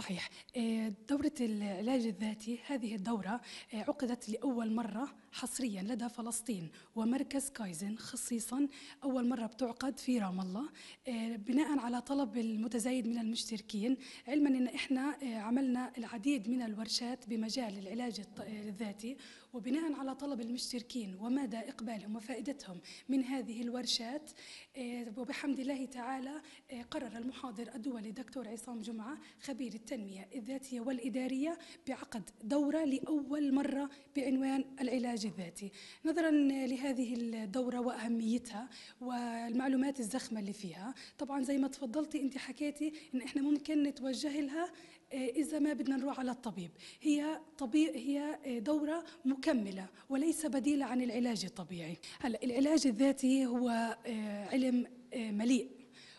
صحيح آه، دورة العلاج الذاتي هذه الدورة آه، عقدت لأول مرة حصريا لدى فلسطين ومركز كايزن خصيصا أول مرة بتعقد في رام الله آه، بناء على طلب المتزايد من المشتركين علما أن إحنا عملنا العديد من الورشات بمجال العلاج الذاتي وبناء على طلب المشتركين ومدى إقبالهم وفائدتهم من هذه الورشات آه، وبحمد الله تعالى آه، قرر المحاضر الدولي دكتور عصام جمعة خبير التنمية الذاتية والإدارية بعقد دورة لأول مرة بعنوان العلاج الذاتي نظرا لهذه الدورة وأهميتها والمعلومات الزخمة اللي فيها طبعا زي ما تفضلتي أنت حكيتي أن إحنا ممكن نتوجه لها آه، إذا ما بدنا نروح على الطبيب هي طبيب هي آه، دورة مكملة وليس بديلة عن العلاج الطبيعي هلا العلاج الذاتي هو آه، علم مليء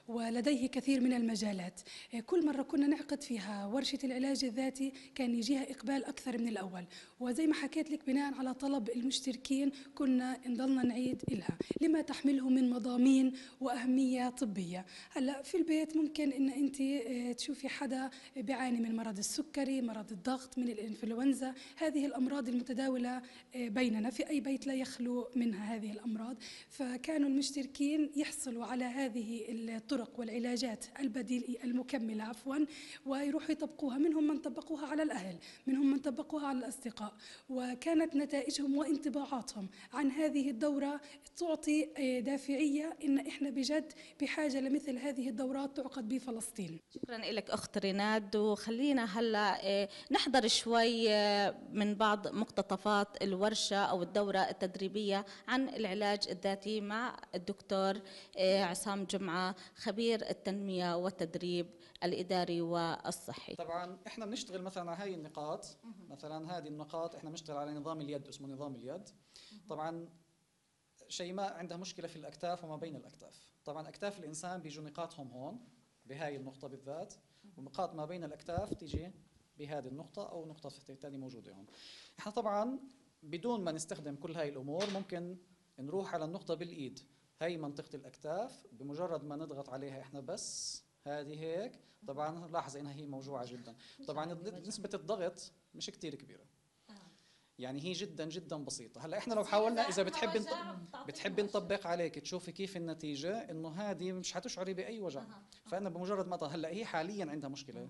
ولديه كثير من المجالات كل مرة كنا نعقد فيها ورشة العلاج الذاتي كان يجيها إقبال أكثر من الأول وزي ما حكيت لك بناء على طلب المشتركين كنا نضلنا نعيد إلها لما تحمله من مضامين وأهمية طبية هلا في البيت ممكن إن أنت آه، تشوفي حدا بيعاني من مرض السكري مرض الضغط من الإنفلونزا هذه الأمراض المتداولة آه، بيننا في أي بيت لا يخلو منها هذه الأمراض فكانوا المشتركين يحصلوا على هذه الطرق والعلاجات البديل المكملة عفوا ويروحوا يطبقوها منهم من طبقوها على الأهل منهم من طبقوها على الأصدقاء وكانت نتائجهم وانطباعاتهم عن هذه الدورة تعطي آه، دافعية إن إحنا بجد بحاجة لمثل هذه الدورات تعقد بفلسطين شكرا لك أخت ريناد وخلينا هلأ آه، نحضر شوي آه، من بعض مقتطفات الورشة أو الدورة التدريبية عن العلاج الذاتي مع الدكتور عصام جمعة خبير التنمية والتدريب الاداري والصحي طبعا احنا بنشتغل مثلا على هاي النقاط مثلا هذه النقاط احنا بنشتغل على نظام اليد اسمه نظام اليد طبعا شيماء عندها مشكله في الاكتاف وما بين الاكتاف طبعا اكتاف الانسان بيجوا نقاطهم هون بهاي النقطه بالذات ونقاط ما بين الاكتاف تيجي بهذه النقطة أو نقطة الثانيه موجودة هون إحنا طبعا بدون ما نستخدم كل هاي الأمور ممكن نروح على النقطة بالإيد هاي منطقة الأكتاف بمجرد ما نضغط عليها إحنا بس هذه هيك طبعا لاحظ انها هي موجوعه جدا طبعا نسبه الضغط مش كثير كبيره يعني هي جدا جدا بسيطة هلا احنا لو حاولنا اذا بتحب بتحب نطبق عليك تشوفي كيف النتيجة انه هذه مش حتشعري باي وجع فانا بمجرد ما هلا هي حاليا عندها مشكلة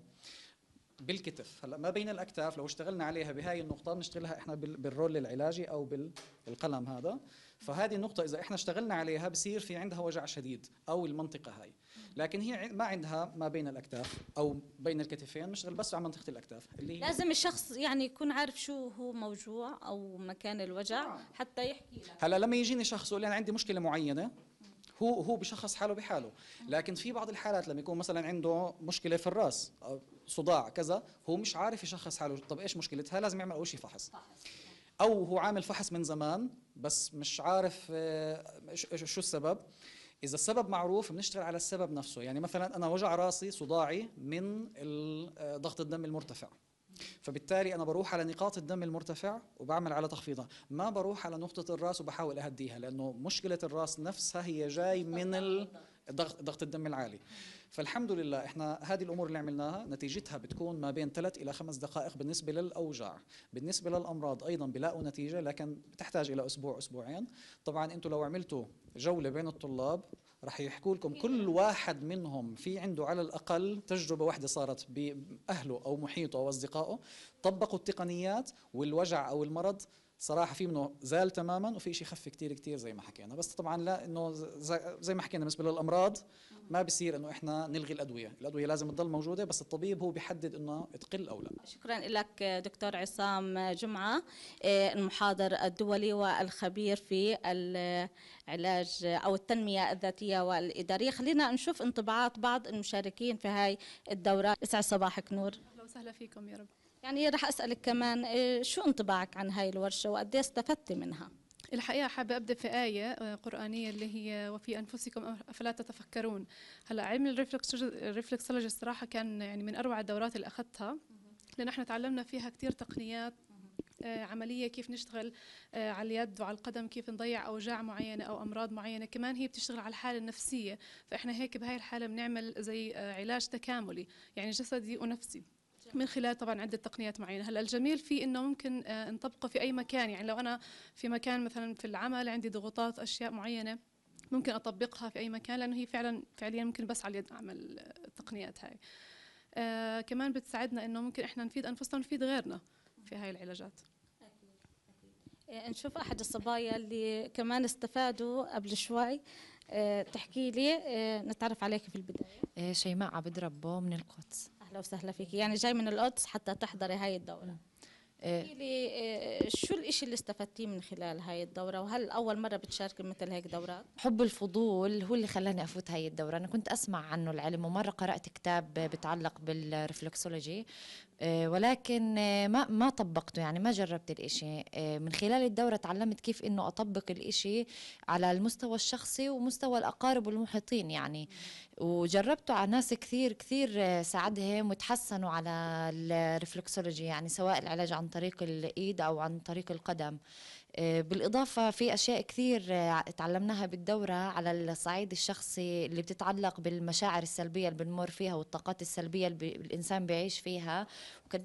بالكتف هلا ما بين الاكتاف لو اشتغلنا عليها بهاي النقطه بنشتغلها احنا بالرول العلاجي او بالقلم هذا فهذه النقطه اذا احنا اشتغلنا عليها بصير في عندها وجع شديد او المنطقه هاي لكن هي ما عندها ما بين الاكتاف او بين الكتفين مشغل بس عن منطقه الاكتاف اللي هي لازم الشخص يعني يكون عارف شو هو موجوع او مكان الوجع نعم. حتى يحكي لك هلا لما يجيني شخص يقول لي انا عندي مشكله معينه هو هو بشخص حاله بحاله لكن في بعض الحالات لما يكون مثلا عنده مشكله في الراس صداع كذا هو مش عارف يشخص حاله طب ايش مشكلتها لازم يعمل اول شيء فحص او هو عامل فحص من زمان بس مش عارف آه، شو السبب اذا السبب معروف بنشتغل على السبب نفسه يعني مثلا انا وجع راسي صداعي من آه، ضغط الدم المرتفع فبالتالي انا بروح على نقاط الدم المرتفع وبعمل على تخفيضها ما بروح على نقطه الراس وبحاول اهديها لانه مشكله الراس نفسها هي جاي من الضغط ضغط الدم العالي فالحمد لله احنا هذه الامور اللي عملناها نتيجتها بتكون ما بين ثلاث الى خمس دقائق بالنسبه للاوجاع بالنسبه للامراض ايضا بلاقوا نتيجه لكن بتحتاج الى اسبوع اسبوعين طبعا انتم لو عملتوا جوله بين الطلاب رح يحكوا لكم كل إيه. واحد منهم في عنده على الاقل تجربه واحده صارت باهله او محيطه او اصدقائه طبقوا التقنيات والوجع او المرض صراحه في منه زال تماما وفي شيء خف كثير كثير زي ما حكينا بس طبعا لا انه زي ما حكينا بالنسبه للامراض ما بصير انه احنا نلغي الادويه، الادويه لازم تضل موجوده بس الطبيب هو بيحدد انه تقل او لا. شكرا لك دكتور عصام جمعه آه، المحاضر الدولي والخبير في العلاج او التنميه الذاتيه والاداريه، خلينا نشوف انطباعات بعض المشاركين في هاي الدوره، اسعد صباحك نور. اهلا وسهلا فيكم يا رب. يعني رح اسالك كمان آه، شو انطباعك عن هاي الورشه وقد إيه استفدتي منها؟ الحقيقة حابة أبدأ في آية آه، قرآنية اللي هي وفي أنفسكم أفلا تتفكرون هلا علم الريفلكسولوجي الصراحة كان يعني من أروع الدورات اللي أخذتها لأن احنا تعلمنا فيها كثير تقنيات آه، عمليه كيف نشتغل آه، على اليد وعلى القدم كيف نضيع اوجاع معينه او امراض معينه كمان هي بتشتغل على الحاله النفسيه فاحنا هيك بهاي الحاله بنعمل زي علاج تكاملي يعني جسدي ونفسي من خلال طبعا عده تقنيات معينه، هلا الجميل فيه انه ممكن آه، نطبقه في اي مكان، يعني لو انا في مكان مثلا في العمل عندي ضغوطات اشياء معينه ممكن اطبقها في اي مكان لانه هي فعلا فعليا ممكن بس على اليد اعمل التقنيات هاي. آه كمان بتساعدنا انه ممكن احنا نفيد انفسنا ونفيد غيرنا في هاي العلاجات. آه، نشوف احد الصبايا اللي كمان استفادوا قبل شوي آه، تحكي لي نتعرف عليك في البدايه شيماء عبد ربو من القدس أهلا وسهلا فيك يعني جاي من القدس حتى تحضري هاي الدورة احكي إيه. لي إيه، شو الإشي اللي استفدتيه من خلال هاي الدورة وهل أول مرة بتشاركي مثل هيك دورات؟ حب الفضول هو اللي خلاني أفوت هاي الدورة أنا كنت أسمع عنه العلم ومرة قرأت كتاب بتعلق بالرفلكسولوجي آه، ولكن آه، ما ما طبقته يعني ما جربت الإشي آه، من خلال الدورة تعلمت كيف إنه أطبق الإشي على المستوى الشخصي ومستوى الأقارب والمحيطين يعني وجربته على ناس كثير كثير ساعدهم وتحسنوا على الرفلكسولوجي يعني سواء العلاج عن طريق الإيد أو عن طريق القدم آه، بالإضافة في أشياء كثير آه، تعلمناها بالدورة على الصعيد الشخصي اللي بتتعلق بالمشاعر السلبية اللي بنمر فيها والطاقات السلبية اللي الإنسان بيعيش فيها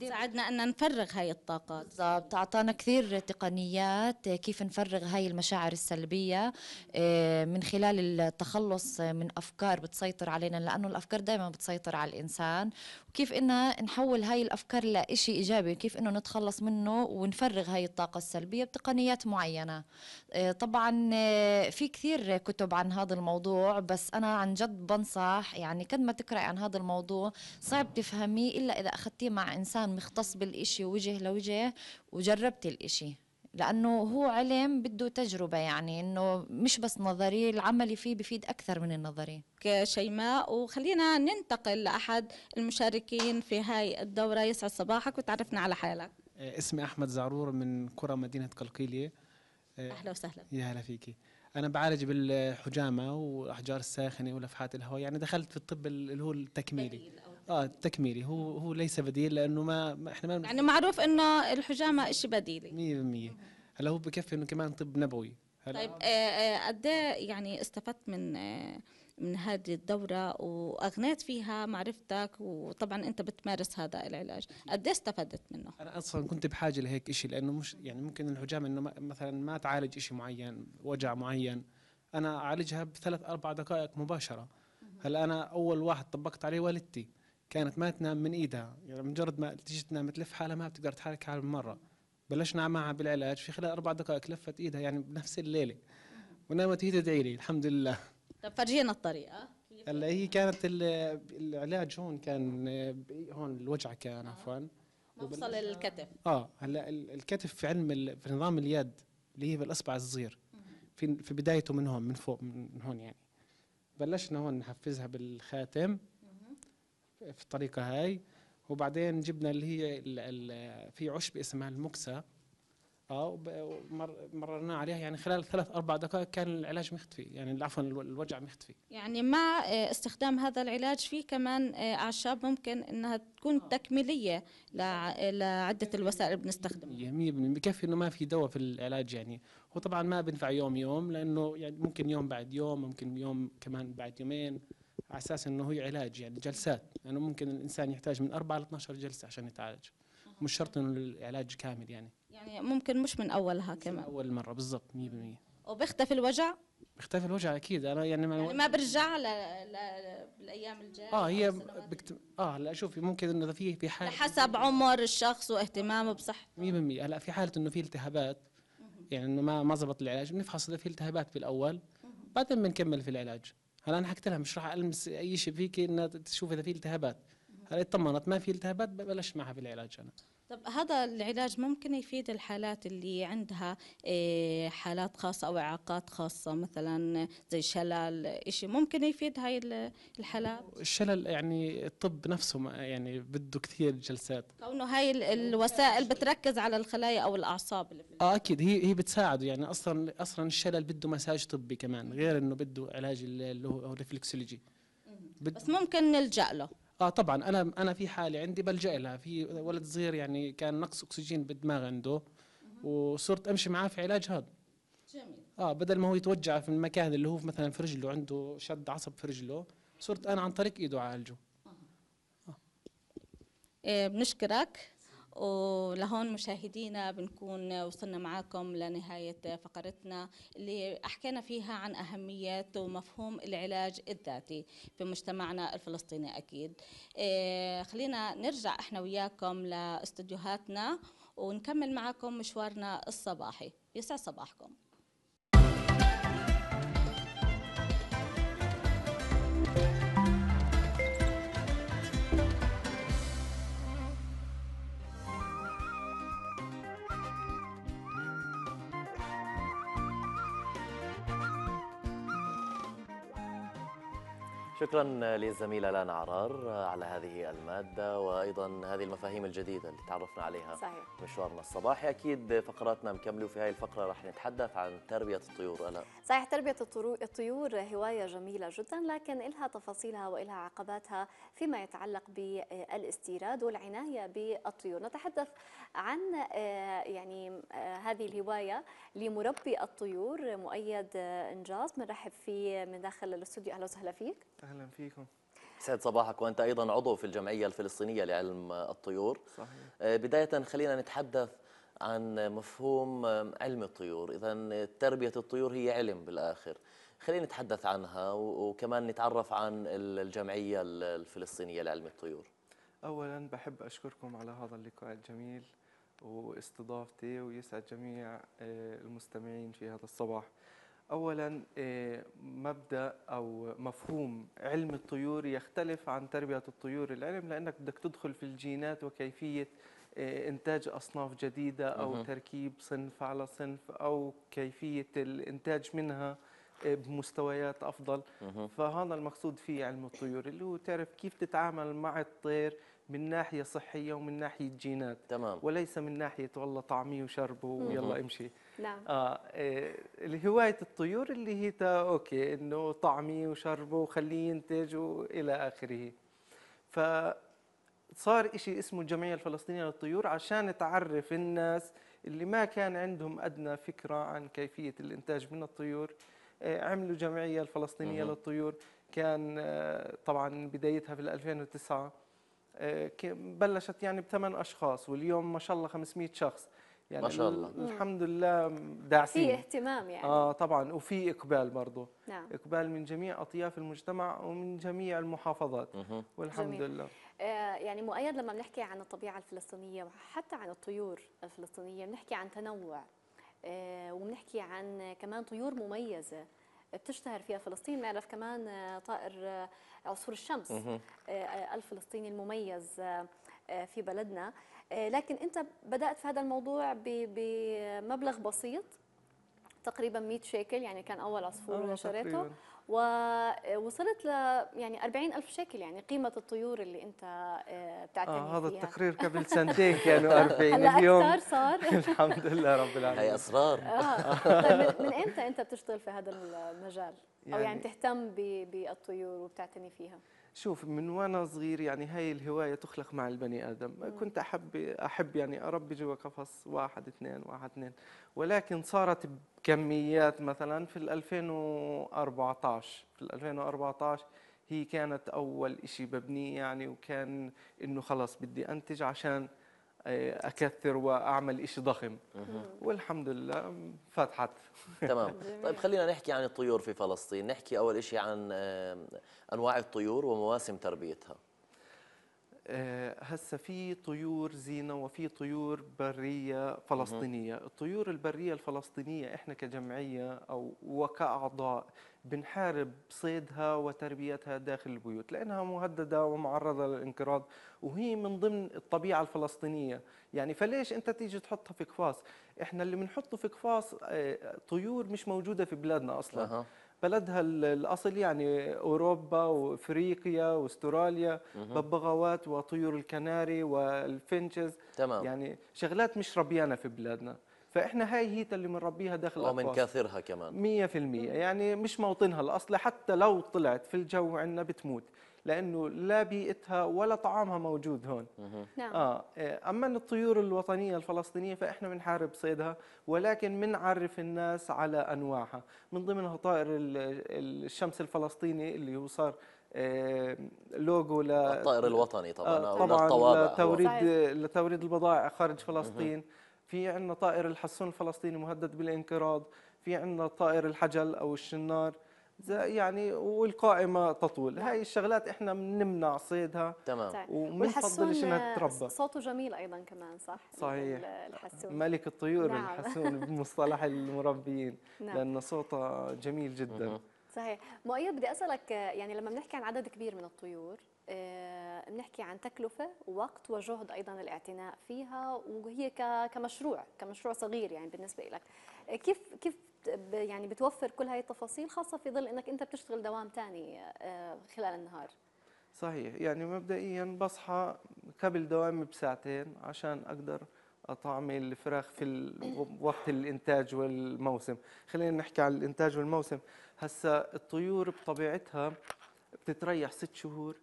ساعدنا أن نفرغ هاي الطاقات بالضبط أعطانا كثير تقنيات آه، كيف نفرغ هاي المشاعر السلبية آه، من خلال التخلص آه، من أفكار بتسيطر علينا لأنه الأفكار دائما بتسيطر على الإنسان وكيف ان نحول هاي الأفكار لإشي إيجابي كيف إنه نتخلص منه ونفرغ هاي الطاقة السلبية بتقنيات معينة طبعا في كثير كتب عن هذا الموضوع بس أنا عن جد بنصح يعني قد ما تقرأي عن هذا الموضوع صعب تفهميه إلا إذا أخذتيه مع إنسان إنسان مختص بالإشي وجه لوجه وجربت الإشي لأنه هو علم بده تجربة يعني إنه مش بس نظري العملي فيه بفيد أكثر من النظري شيماء وخلينا ننتقل لأحد المشاركين في هاي الدورة يسعد صباحك وتعرفنا على حالك آه، اسمي أحمد زعرور من قرى مدينة قلقيلية آه، أهلا وسهلا يا هلا فيكي انا بعالج بالحجامه والاحجار الساخنه ولفحات الهواء يعني دخلت في الطب اللي هو التكميلي اه تكميلي هو هو ليس بديل لانه ما, ما احنا ما يعني معروف انه الحجامه شيء بديلي 100% هلا هو بكفي انه كمان طب نبوي هلا طيب آه، آه، قد إيه يعني استفدت من آه، من هذه الدورة وأغنيت فيها معرفتك وطبعا أنت بتمارس هذا العلاج قد إيه استفدت منه أنا أصلا كنت بحاجة لهيك إشي لأنه مش يعني ممكن الحجامة أنه مثلا ما تعالج إشي معين وجع معين أنا أعالجها بثلاث أربع دقائق مباشرة هلا أنا أول واحد طبقت عليه والدتي كانت ما تنام من ايدها يعني مجرد ما تيجي تنام تلف حالها ما بتقدر تحرك حالها مره بلشنا معها بالعلاج في خلال اربع دقائق لفت ايدها يعني بنفس الليله ونامت هي تدعي لي الحمد لله طب فرجينا الطريقه هلا هي كانت العلاج هون كان هون الوجع كان آه. عفوا مفصل الكتف اه هلا الكتف في علم في نظام اليد اللي هي بالاصبع الصغير في في بدايته من هون من فوق من هون يعني بلشنا هون نحفزها بالخاتم في الطريقه هاي وبعدين جبنا اللي هي الـ الـ في عشب اسمها المكسى اه مررنا عليها يعني خلال ثلاث اربع دقائق كان العلاج مختفي يعني عفوا الوجع مختفي يعني مع آه، استخدام هذا العلاج في كمان آه، اعشاب ممكن انها تكون آه. تكميليه لعده الوسائل اللي بنستخدمها 100% بكفي انه ما في دواء في العلاج يعني هو طبعا ما بنفع يوم يوم لانه يعني ممكن يوم بعد يوم ممكن يوم كمان بعد يومين على اساس انه هي علاج يعني جلسات يعني ممكن الانسان يحتاج من 4 ل 12 جلسه عشان يتعالج مش شرط انه العلاج كامل يعني يعني ممكن مش من اولها كمان من اول مره بالضبط 100% وبيختفي الوجع؟ بيختفي الوجع اكيد انا يعني ما, يعني ما برجع ل... الجايه اه هي بكت... اه هلا شوفي ممكن انه في في حاله حسب عمر الشخص واهتمامه بصحته 100% هلا في حاله انه في التهابات يعني انه ما ما زبط العلاج بنفحص اذا في التهابات بالاول بعدين بنكمل في العلاج هلا انا حكيت لها مش راح المس اي شيء فيك انها تشوف اذا في التهابات هلا اطمنت إيه ما في التهابات ببلش معها بالعلاج انا طب هذا العلاج ممكن يفيد الحالات اللي عندها إيه، حالات خاصة أو إعاقات خاصة مثلا زي شلل إشي ممكن يفيد هاي الحالات الشلل يعني الطب نفسه يعني بده كثير جلسات كونه هاي الوسائل بتركز على الخلايا أو الأعصاب اللي في آه أكيد هي هي بتساعده يعني أصلا أصلا الشلل بده مساج طبي كمان غير إنه بده علاج اللي هو الريفلكسولوجي بس ممكن نلجأ له اه طبعا انا انا في حاله عندي بلجا لها في ولد صغير يعني كان نقص اكسجين بالدماغ عنده وصرت امشي معاه في علاج هذا جميل اه بدل ما هو يتوجع في المكان اللي هو مثلا في رجله عنده شد عصب في رجله صرت انا عن طريق ايده اعالجه آه. إيه، بنشكرك ولهون مشاهدينا بنكون وصلنا معاكم لنهاية فقرتنا اللي أحكينا فيها عن أهمية ومفهوم العلاج الذاتي في مجتمعنا الفلسطيني أكيد إيه، خلينا نرجع إحنا وياكم لاستديوهاتنا ونكمل معاكم مشوارنا الصباحي يسعد صباحكم شكرا للزميله لانا عرار على هذه الماده وايضا هذه المفاهيم الجديده اللي تعرفنا عليها صحيح. مشوارنا الصباحي اكيد فقراتنا مكمله في هذه الفقره رح نتحدث عن تربيه الطيور الا صحيح تربيه الطيور هوايه جميله جدا لكن لها تفاصيلها والها عقباتها فيما يتعلق بالاستيراد والعنايه بالطيور نتحدث عن آه، يعني آه، هذه الهوايه لمربي الطيور مؤيد انجاز بنرحب فيه من داخل الاستوديو اهلا وسهلا فيك اهلا فيكم سعد صباحك وأنت أيضا عضو في الجمعية الفلسطينية لعلم الطيور صحيح. آه، بداية خلينا نتحدث عن مفهوم علم الطيور إذا تربية الطيور هي علم بالآخر خلينا نتحدث عنها وكمان نتعرف عن الجمعية الفلسطينية لعلم الطيور أولا بحب أشكركم على هذا اللقاء الجميل واستضافتي ويسعد جميع آه، المستمعين في هذا الصباح اولا آه، مبدا او مفهوم علم الطيور يختلف عن تربيه الطيور العلم لانك بدك تدخل في الجينات وكيفيه آه، انتاج اصناف جديده او تركيب صنف على صنف او كيفيه الانتاج منها آه، بمستويات افضل فهذا المقصود في علم الطيور اللي هو تعرف كيف تتعامل مع الطير من ناحيه صحيه ومن ناحيه جينات تمام وليس من ناحيه والله طعمي وشربه ويلا امشي نعم اه إيه، هوايه الطيور اللي هي اوكي انه طعمي وشربه وخليه ينتج والى اخره ف صار شيء اسمه الجمعية الفلسطينية للطيور عشان تعرف الناس اللي ما كان عندهم أدنى فكرة عن كيفية الإنتاج من الطيور إيه، عملوا جمعية الفلسطينية للطيور كان آه، طبعا بدايتها في 2009 آه، بلشت يعني بثمان اشخاص واليوم ما شاء الله 500 شخص يعني ما شاء الله الحمد لله داعسين في اهتمام يعني اه طبعا وفي اقبال برضه نعم اقبال من جميع اطياف المجتمع ومن جميع المحافظات مه. والحمد جميل. لله آه، يعني مؤيد لما بنحكي عن الطبيعه الفلسطينيه وحتى عن الطيور الفلسطينيه بنحكي عن تنوع آه، وبنحكي عن كمان طيور مميزه بتشتهر فيها فلسطين بنعرف كمان آه، طائر آه، عصفور الشمس آه، الفلسطيني المميز في بلدنا لكن انت بدات في هذا الموضوع بمبلغ بسيط تقريبا 100 شيكل يعني كان اول عصفور نشرته ووصلت آه، ل يعني 40 ألف شكل يعني قيمة الطيور اللي أنت آه، بتعتني آه هذا فيها. التقرير قبل سنتين كانوا 40 اليوم أكثر صار الحمد لله رب العالمين هي أسرار آه. طيب من إمتى أنت بتشتغل في هذا المجال؟ يعني أو يعني, يعني تهتم بالطيور وبتعتني فيها؟ شوف من وانا صغير يعني هاي الهوايه تخلق مع البني ادم مم. كنت احب احب يعني اربي جوا قفص واحد اثنين واحد اثنين ولكن صارت بكميات مثلا في 2014 في 2014 هي كانت اول شيء ببنيه يعني وكان انه خلص بدي انتج عشان آه، اكثر واعمل شيء ضخم والحمد لله فتحت تمام طيب خلينا نحكي عن الطيور في فلسطين نحكي اول شيء عن آه، انواع الطيور ومواسم تربيتها آه، هسه في طيور زينه وفي طيور بريه فلسطينيه الطيور البريه الفلسطينيه احنا كجمعيه او وكاعضاء بنحارب صيدها وتربيتها داخل البيوت لأنها مهددة ومعرضة للانقراض وهي من ضمن الطبيعة الفلسطينية يعني فليش أنت تيجي تحطها في قفاص إحنا اللي بنحطه في قفاص آه، طيور مش موجودة في بلادنا أصلا أه. بلدها الاصل يعني اوروبا وافريقيا واستراليا ببغاوات وطيور الكناري والفنشز تمام. يعني شغلات مش ربيانه في بلادنا فاحنا هاي هيتا اللي بنربيها داخل ومن كاثرها كمان 100% يعني مش موطنها الاصلي حتى لو طلعت في الجو عندنا بتموت لانه لا بيئتها ولا طعامها موجود هون نعم. آه. إيه، اما الطيور الوطنيه الفلسطينيه فاحنا بنحارب صيدها ولكن بنعرف الناس على انواعها من ضمنها طائر الشمس الفلسطيني اللي هو صار إيه، لوجو ل الطائر الوطني طبعا آه، طبعا للتوريد لتوريد البضائع خارج فلسطين مه. في عندنا طائر الحسون الفلسطيني مهدد بالانقراض في عندنا طائر الحجل او الشنار يعني والقائمه تطول نعم. هاي الشغلات احنا بنمنع صيدها تمام طيب. وبنفضلش انها تتربى صوته جميل ايضا كمان صح صحيح الحسون ملك الطيور نعم. الحسون بمصطلح المربيين نعم. لانه صوته جميل جدا صحيح مؤيد بدي اسالك يعني لما بنحكي عن عدد كبير من الطيور آه، بنحكي عن تكلفة ووقت وجهد أيضا الاعتناء فيها وهي كمشروع كمشروع صغير يعني بالنسبة لك آه، كيف كيف يعني بتوفر كل هاي التفاصيل خاصة في ظل أنك أنت بتشتغل دوام ثاني آه، خلال النهار صحيح يعني مبدئيا بصحى قبل دوامي بساعتين عشان أقدر أطعمي الفراخ في وقت الإنتاج والموسم خلينا نحكي عن الإنتاج والموسم هسا الطيور بطبيعتها بتتريح ست شهور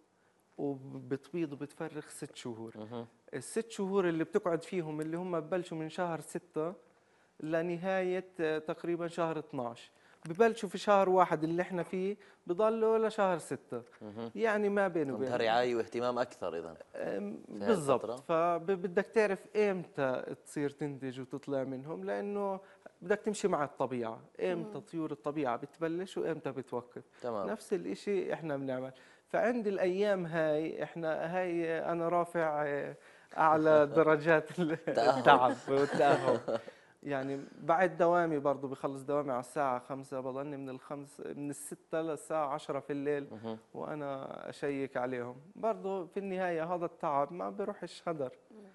وبتبيض وبتفرخ ست شهور الست شهور اللي بتقعد فيهم اللي هم ببلشوا من شهر ستة لنهاية آه، تقريبا شهر 12 ببلشوا في شهر واحد اللي احنا فيه بضلوا لشهر ستة يعني ما بين وبين بدها رعاية واهتمام أكثر إذا بالضبط فبدك تعرف إمتى تصير تنتج وتطلع منهم لأنه بدك تمشي مع الطبيعة إمتى طيور الطبيعة بتبلش وإمتى بتوقف تمام. نفس الإشي إحنا بنعمل فعند الايام هاي احنا هاي انا رافع آه، اعلى درجات التعب والتاهب يعني بعد دوامي برضه بخلص دوامي على الساعة خمسة بضلني من الخمس من الستة للساعة عشرة في الليل وأنا أشيك عليهم برضه في النهاية هذا التعب ما بروحش هدر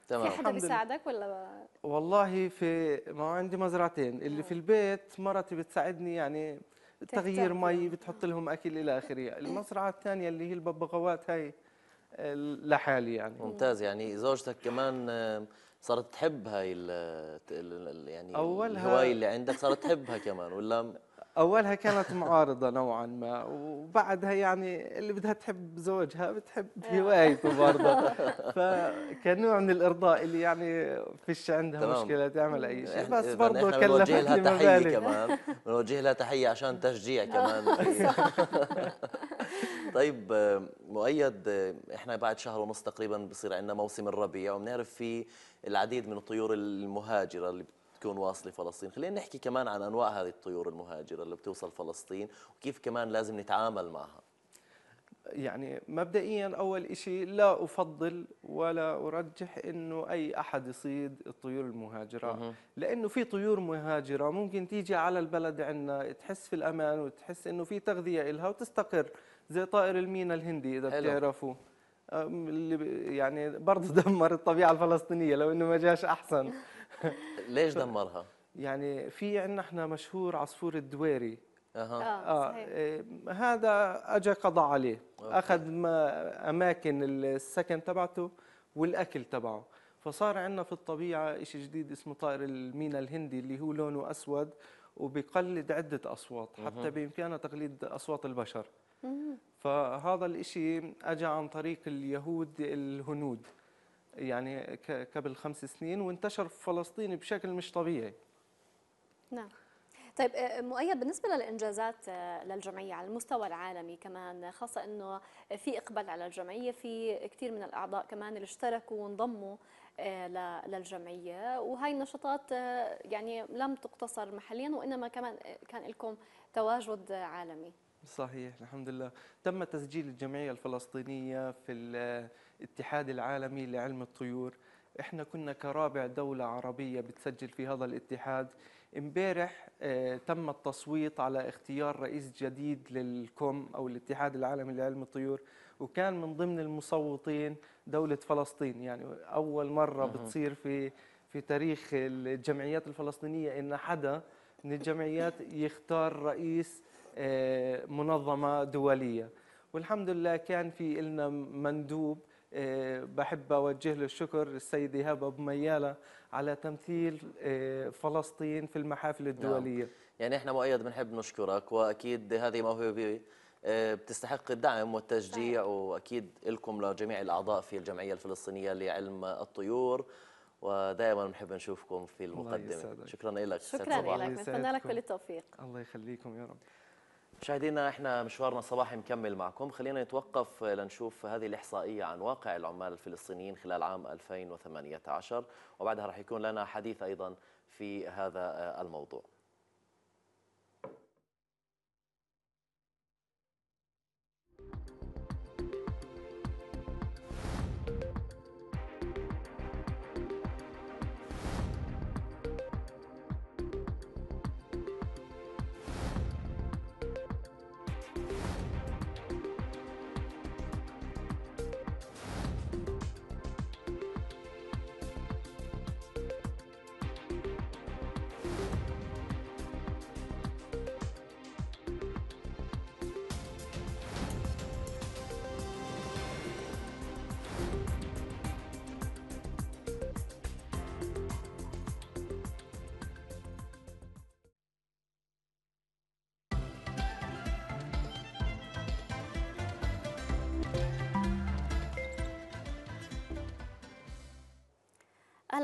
تمام في حدا بيساعدك ولا والله في ما عندي مزرعتين اللي في آه. البيت مرتي بتساعدني يعني تغيير مي بتحط لهم اكل الى اخره المزرعه الثانيه اللي هي الببغاوات هاي آه، لحالي يعني ممتاز يعني زوجتك كمان آه، صارت تحب هاي الـ آه، يعني أولها الهوايه اللي عندك صارت تحبها كمان ولا اولها كانت معارضه نوعا ما وبعدها يعني اللي بدها تحب زوجها بتحب آه. هوايته برضه فكان نوع من الارضاء اللي يعني فيش عندها تمام. مشكله تعمل اي شيء يعني بس برضه كلفت لها تحيه مبالغ. كمان بنوجه لها تحيه عشان تشجيع آه، كمان طيب مؤيد احنا بعد شهر ونص تقريبا بصير عندنا موسم الربيع وبنعرف في العديد من الطيور المهاجره اللي تكون واصله فلسطين خلينا نحكي كمان عن انواع هذه الطيور المهاجره اللي بتوصل فلسطين وكيف كمان لازم نتعامل معها يعني مبدئيا اول شيء لا افضل ولا ارجح انه اي احد يصيد الطيور المهاجره لانه في طيور مهاجره ممكن تيجي على البلد عندنا تحس في الامان وتحس انه في تغذيه لها وتستقر زي طائر المينا الهندي اذا بتعرفوا اللي يعني برضه دمر الطبيعه الفلسطينيه لو انه ما جاش احسن ليش دمرها؟ يعني في عندنا احنا مشهور عصفور الدويري اها آه. آه. إيه، هذا اجى قضى عليه أوكي. اخذ اماكن السكن تبعته والاكل تبعه فصار عندنا في الطبيعه شيء جديد اسمه طائر المينا الهندي اللي هو لونه اسود وبيقلد عده اصوات حتى بامكانه تقليد اصوات البشر فهذا الشيء اجى عن طريق اليهود الهنود يعني قبل خمس سنين وانتشر في فلسطين بشكل مش طبيعي نعم طيب آه، مؤيد بالنسبة للإنجازات آه، للجمعية على المستوى العالمي كمان خاصة أنه في إقبال على الجمعية في كثير من الأعضاء كمان اللي اشتركوا وانضموا آه، للجمعية وهي النشاطات يعني لم تقتصر محليا وإنما كمان كان لكم تواجد عالمي صحيح الحمد لله تم تسجيل الجمعية الفلسطينية في الاتحاد العالمي لعلم الطيور احنا كنا كرابع دولة عربية بتسجل في هذا الاتحاد امبارح آه، تم التصويت على اختيار رئيس جديد للكوم او الاتحاد العالمي لعلم الطيور وكان من ضمن المصوتين دولة فلسطين يعني اول مرة بتصير في في تاريخ الجمعيات الفلسطينية ان حدا من الجمعيات يختار رئيس آه، منظمة دولية والحمد لله كان في لنا مندوب إيه، بحب أوجه له الشكر إيهاب أبو ميالة على تمثيل إيه، فلسطين في المحافل نعم. الدولية نعم. يعني احنا مؤيد بنحب نشكرك واكيد هذه موهبه إيه، بتستحق الدعم والتشجيع واكيد لكم لجميع الاعضاء في الجمعيه الفلسطينيه لعلم الطيور ودائما بنحب نشوفكم في المقدمه شكرا لك شكرا لك بنتمنى لك كل التوفيق الله يخليكم يا رب مشاهدينا احنا مشوارنا الصباحي مكمل معكم خلينا نتوقف لنشوف هذه الإحصائية عن واقع العمال الفلسطينيين خلال عام 2018 وبعدها رح يكون لنا حديث أيضا في هذا الموضوع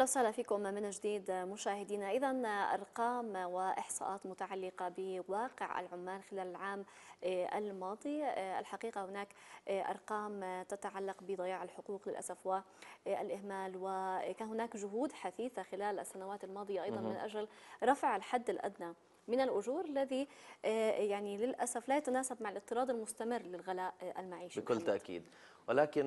أهلا وسهلا فيكم من جديد مشاهدينا إذا أرقام وإحصاءات متعلقة بواقع العمال خلال العام آه، الماضي آه، الحقيقة هناك آه، أرقام تتعلق بضياع الحقوق للأسف والإهمال وكان هناك جهود حثيثة خلال السنوات الماضية أيضا من أجل رفع الحد الأدنى من الأجور الذي يعني للأسف لا يتناسب مع الاضطراد المستمر للغلاء المعيشي بكل تأكيد ولكن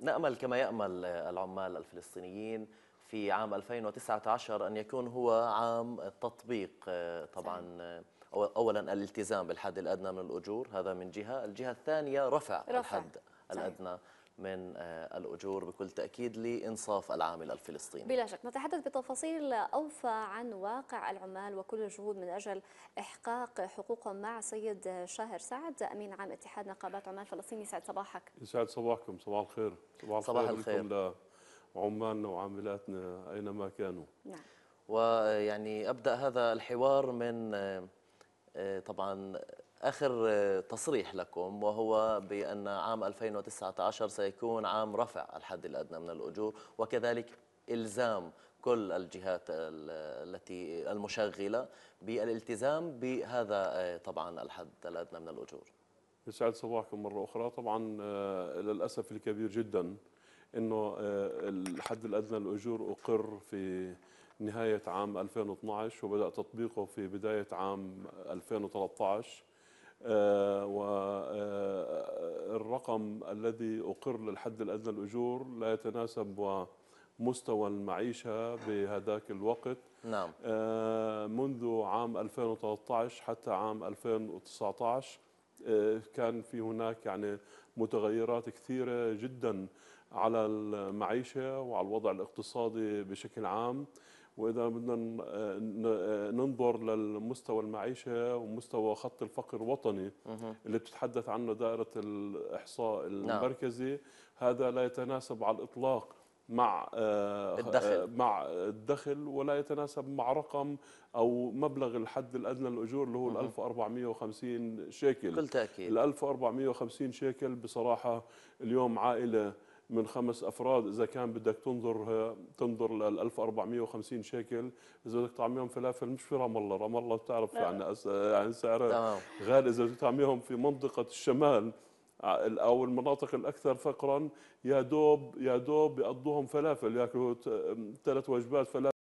نأمل كما يأمل العمال الفلسطينيين في عام 2019 أن يكون هو عام التطبيق آه، طبعا آه، أولا الالتزام بالحد الأدنى من الأجور هذا من جهة الجهة الثانية رفع, رفع. الحد صحيح. الأدنى من آه، الأجور بكل تأكيد لإنصاف العامل الفلسطيني بلا شك نتحدث بتفاصيل أوفى عن واقع العمال وكل الجهود من أجل إحقاق حقوقهم مع سيد شاهر سعد أمين عام اتحاد نقابات عمال فلسطيني سعد صباحك يسعد صباحكم صباح الخير صباح الخير صباح الخير عمالنا وعاملاتنا أينما كانوا نعم. ويعني أبدأ هذا الحوار من آه، آه، طبعا آخر آه، تصريح لكم وهو بأن عام 2019 سيكون عام رفع الحد الأدنى من الأجور وكذلك إلزام كل الجهات التي المشغلة بالالتزام بهذا طبعا الحد الأدنى من الأجور يسعد صباحكم مرة أخرى طبعا للأسف الكبير جداً انه آه، الحد الادنى للاجور اقر في نهايه عام 2012 وبدا تطبيقه في بدايه عام 2013 والرقم آه، آه، الذي أقر للحد الأدنى الأجور لا يتناسب ومستوى المعيشة بهذاك الوقت نعم. منذ عام 2013 حتى عام 2019 كان في هناك يعني متغيرات كثيرة جدا على المعيشة وعلى الوضع الاقتصادي بشكل عام وإذا بدنا ننظر للمستوى المعيشة ومستوى خط الفقر الوطني اللي بتتحدث عنه دائرة الإحصاء نعم. المركزي هذا لا يتناسب على الإطلاق مع آه، الدخل. آه، مع الدخل ولا يتناسب مع رقم او مبلغ الحد الادنى للاجور اللي هو ال 1450 شيكل بكل تاكيد ال 1450 شيكل بصراحه اليوم عائله من خمس افراد اذا كان بدك تنظر آه، تنظر لل 1450 شيكل اذا بدك تعميهم فلافل مش في رام الله رام الله بتعرف عن عن سعرها غالي اذا بدك تعميهم في منطقه الشمال او المناطق الاكثر فقرا يا دوب يا دوب بيقضوهم فلافل ياكلوا ثلاث وجبات فلافل